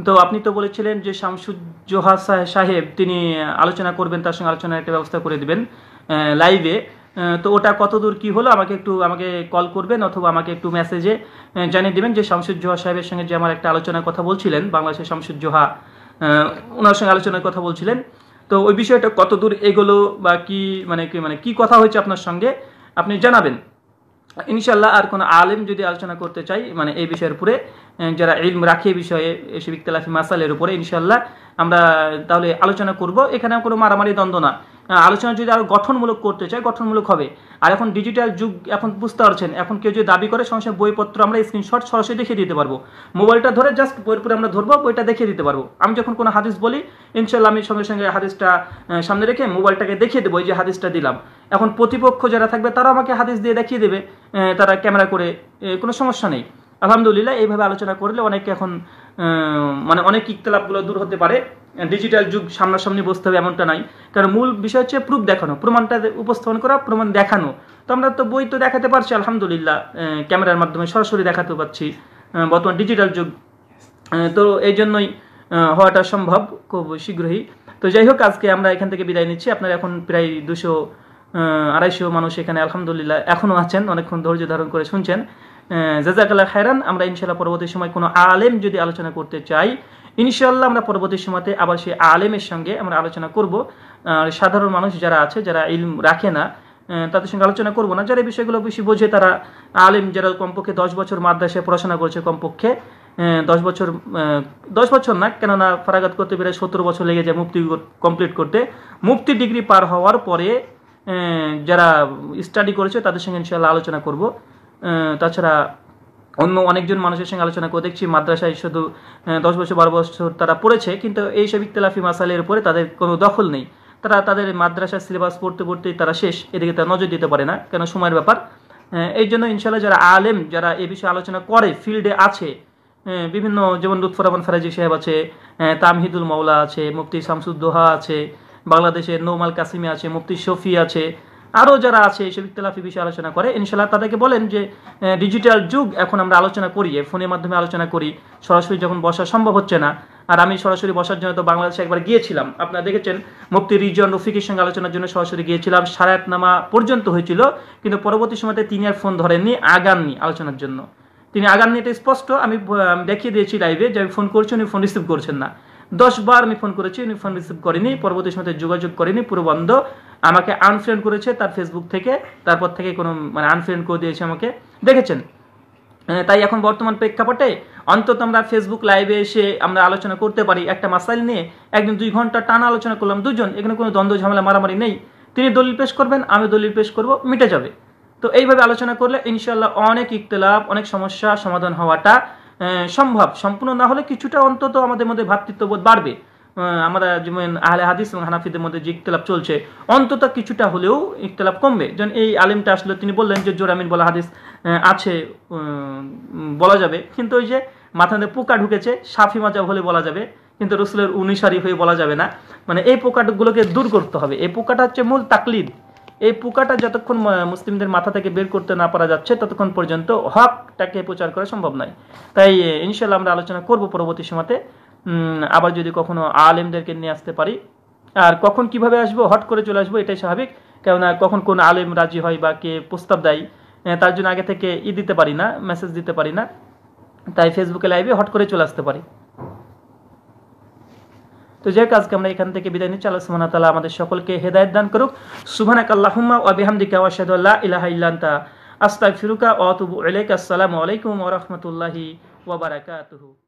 Speaker 2: তো আপনি তো বলেছিলেন যে শামসুজ্জোহা সাহেব তিনি আলোচনা করবেন তার সঙ্গে আলোচনার একটা ব্যবস্থা করে দেবেন লাইভে তো ওটা কতদূর কি হলো আমাকে একটু আমাকে কল করবেন অথবা আমাকে একটু মেসেজে জানিয়ে দেবেন যে শামসুজ্জোহা সাহেবের সঙ্গে যে আমার একটা আলোচনার কথা বলছিলেন বাংলাদেশের শামসুজ্জোহা ওনার সঙ্গে আলোচনার কথা বলছিলেন তো ওই বিষয়টা কতদূর এগোলো বা কি মানে কি মানে কি কথা হয়েছে আপনার সঙ্গে আপনি জানাবেন ইনশাল্লাহ আর কোনো আলেম যদি আলোচনা করতে চাই মানে এই বিষয়ের উপরে যারা ইলম রাখে বিষয়ে এসব ইকতলাফি মাসালের উপরে ইনশাল্লাহ আমরা তাহলে আলোচনা করব এখানে কোনো মারামারি দ্বন্দ্ব না আলোচনা যদি আরও গঠনমূলক করতে চাই গঠনমূলক হবে আর এখন ডিজিটাল যুগ এখন বুঝতে পারছেন এখন কেউ যদি দাবি করে সঙ্গে বইপত্র আমরা স্ক্রিনশট সরাসরি দেখিয়ে দিতে পারবো মোবাইলটা ধরে জাস্ট বইয়ের পরে আমরা ধরবো বইটা দেখিয়ে দিতে পারবো আমি যখন কোনো হাদিস বলি ইনশাল্লাহ আমি সঙ্গে সঙ্গে হাদিসটা সামনে রেখে মোবাইলটাকে দেখিয়ে দেবো যে হাদিসটা দিলাম এখন প্রতিপক্ষ যারা থাকবে তারা আমাকে হাদিস দিয়ে দেখিয়ে দেবে তারা ক্যামেরা করে কোনো সমস্যা নেই আলহামদুলিল্লাহ এইভাবে আলোচনা করলে অনেকে এখন মানে অনেক ইকতলাপগুলো দূর হতে পারে ডিজিটাল যুগ সামনাসামনি বসতে হবে এমনটা নাই কারণ মূল বিষয় হচ্ছে প্রুফ দেখানো প্রমাণটা উপস্থাপন করা প্রমাণ দেখানো তো আমরা তো বই তো দেখাতে পারছি আলহামদুলিল্লাহ ক্যামেরার মাধ্যমে সরাসরি দেখাতে পারছি বর্তমান ডিজিটাল যুগ তো এই জন্যই হওয়াটা সম্ভব খুব শীঘ্রই তো যাই হোক আজকে আমরা এখান থেকে বিদায় নিচ্ছি আপনারা এখন প্রায় দুশো আড়াইশো মানুষ এখানে আলহামদুলিল্লাহ এখনও আছেন অনেকক্ষণ ধৈর্য ধারণ করে শুনছেন জাজাকাল্লাহ খায়রান আমরা ইনশাল্লাহ পরবর্তী সময় কোনো আলেম যদি আলোচনা করতে চাই ইনশাল্লাহ আমরা পরবর্তী সময়তে আবার সেই আলেমের সঙ্গে আমরা আলোচনা করব সাধারণ মানুষ যারা আছে যারা ইলম রাখে না তাদের সঙ্গে আলোচনা করবো না যারা এই বিষয়গুলো বেশি বোঝে তারা আলেম যারা কমপক্ষে দশ বছর মাদ্রাসায় পড়াশোনা করছে কমপক্ষে দশ বছর দশ বছর না কেননা ফারাগাত করতে পেরে সত্তর বছর লেগে যায় মুক্তি কমপ্লিট করতে মুক্তি ডিগ্রি পার হওয়ার পরে যারা স্টাডি করেছে তাদের সঙ্গে ইনশাল্লাহ আলোচনা করব তাছাড়া অন্য অনেকজন মানুষের সঙ্গে আলোচনা করে দেখছি মাদ্রাসায় শুধু দশ বছর বারো বছর তারা পড়েছে কিন্তু এইসব ইত্তলাফি মাসালের উপরে তাদের কোনো দখল নেই তারা তাদের মাদ্রাসার সিলেবাস পড়তে পড়তেই তারা শেষ এদিকে তারা নজর দিতে পারে না কেন সময়ের ব্যাপার এই জন্য ইনশাল্লাহ যারা আলেম যারা এ বিষয়ে আলোচনা করে ফিল্ডে আছে বিভিন্ন যেমন রহমান ফারাজি সাহেব আছে তামহিদুল মৌলা আছে মুফতি শামসুদ্দোহা আছে বাংলাদেশের নোমাল কাসিমি আছে মুফতি শফি আছে আরও যারা আছে এসব ইতলাফি বিষয়ে আলোচনা করে ইনশাল্লাহ তাদেরকে বলেন যে ডিজিটাল যুগ এখন আমরা আলোচনা করি ফোনের মাধ্যমে আলোচনা করি সরাসরি যখন বসা সম্ভব হচ্ছে না আর আমি সরাসরি বসার জন্য তো বাংলাদেশে একবার গিয়েছিলাম আপনারা দেখেছেন মুক্তি রিজন রফিকের সঙ্গে আলোচনার জন্য সরাসরি গিয়েছিলাম সারায়াত নামা পর্যন্ত হয়েছিল কিন্তু পরবর্তী সময়তে তিনি আর ফোন ধরেননি আগাননি আলোচনার জন্য তিনি আগাননি এটা স্পষ্ট আমি দেখিয়ে দিয়েছি লাইভে যে আমি ফোন করছি উনি ফোন রিসিভ করছেন না দশ বার আমি ফোন করেছি উনি ফোন রিসিভ করেনি পরবর্তী সময়তে যোগাযোগ করেনি পুরো বন্ধ আমাকে আনফ্রেন্ড করেছে তার ফেসবুক থেকে তারপর থেকে কোনো মানে আনফ্রেন্ড করে দিয়েছে আমাকে দেখেছেন তাই এখন বর্তমান প্রেক্ষাপটে অন্তত আমরা ফেসবুক লাইভে এসে আমরা আলোচনা করতে পারি একটা মাসাইল নিয়ে একদিন দুই ঘন্টা টানা আলোচনা করলাম দুজন এখানে কোনো দ্বন্দ্ব ঝামেলা মারামারি নেই তিনি দলিল পেশ করবেন আমি দলিল পেশ করব মিটে যাবে তো এইভাবে আলোচনা করলে ইনশাল্লাহ অনেক ইকতলাপ অনেক সমস্যা সমাধান হওয়াটা সম্ভব সম্পূর্ণ না হলে কিছুটা অন্তত আমাদের মধ্যে ভ্রাতৃত্ববোধ বাড়বে আমরা যেমন আহলে হাদিস এবং হানাফিদের মধ্যে যে ইকতলাপ চলছে অন্তত কিছুটা হলেও ইকতলাপ কমবে যেমন এই আলিমটা আসলে তিনি বললেন যে জোরামিন বলা হাদিস আছে বলা যাবে কিন্তু ওই যে মাথাতে পোকা ঢুকেছে সাফি মাজা হলে বলা যাবে কিন্তু রসুলের অনুসারী হয়ে বলা যাবে না মানে এই পোকাগুলোকে দূর করতে হবে এই পোকাটা হচ্ছে মূল তাকলিদ এই পোকাটা যতক্ষণ মুসলিমদের মাথা থেকে বের করতে না পারা যাচ্ছে ততক্ষণ পর্যন্ত হকটাকে প্রচার করা সম্ভব নয় তাই ইনশাল্লাহ আমরা আলোচনা করব পরবর্তী সময়তে আবার যদি কখনো আলেমদেরকে নিয়ে আসতে পারি আর কখন কিভাবে আসবো হট করে চলে আসবো এটাই স্বাভাবিক কেননা কখন কোন আলেম রাজি হয় বা কে প্রস্তাব দেয় তার জন্য আগে থেকে ই দিতে পারি না মেসেজ দিতে পারি না তাই ফেসবুকে লাইভে হট করে চলে আসতে পারি তো যে কাজকে আমরা এখান থেকে বিদায় নিচ্ছি আল্লাহ সুবহানাহু তাআলা আমাদের সকলকে হেদায়েত দান করুক সুবহানাক আল্লাহুম্মা ওয়া বিহামদিকা ওয়া আশহাদু আল্লা ইলাহা ইল্লা আনতা আস্তাগফিরুকা ওয়া আতুবু ইলাইকা আসসালামু আলাইকুম ওয়া রাহমাতুল্লাহি ওয়া বারাকাতুহু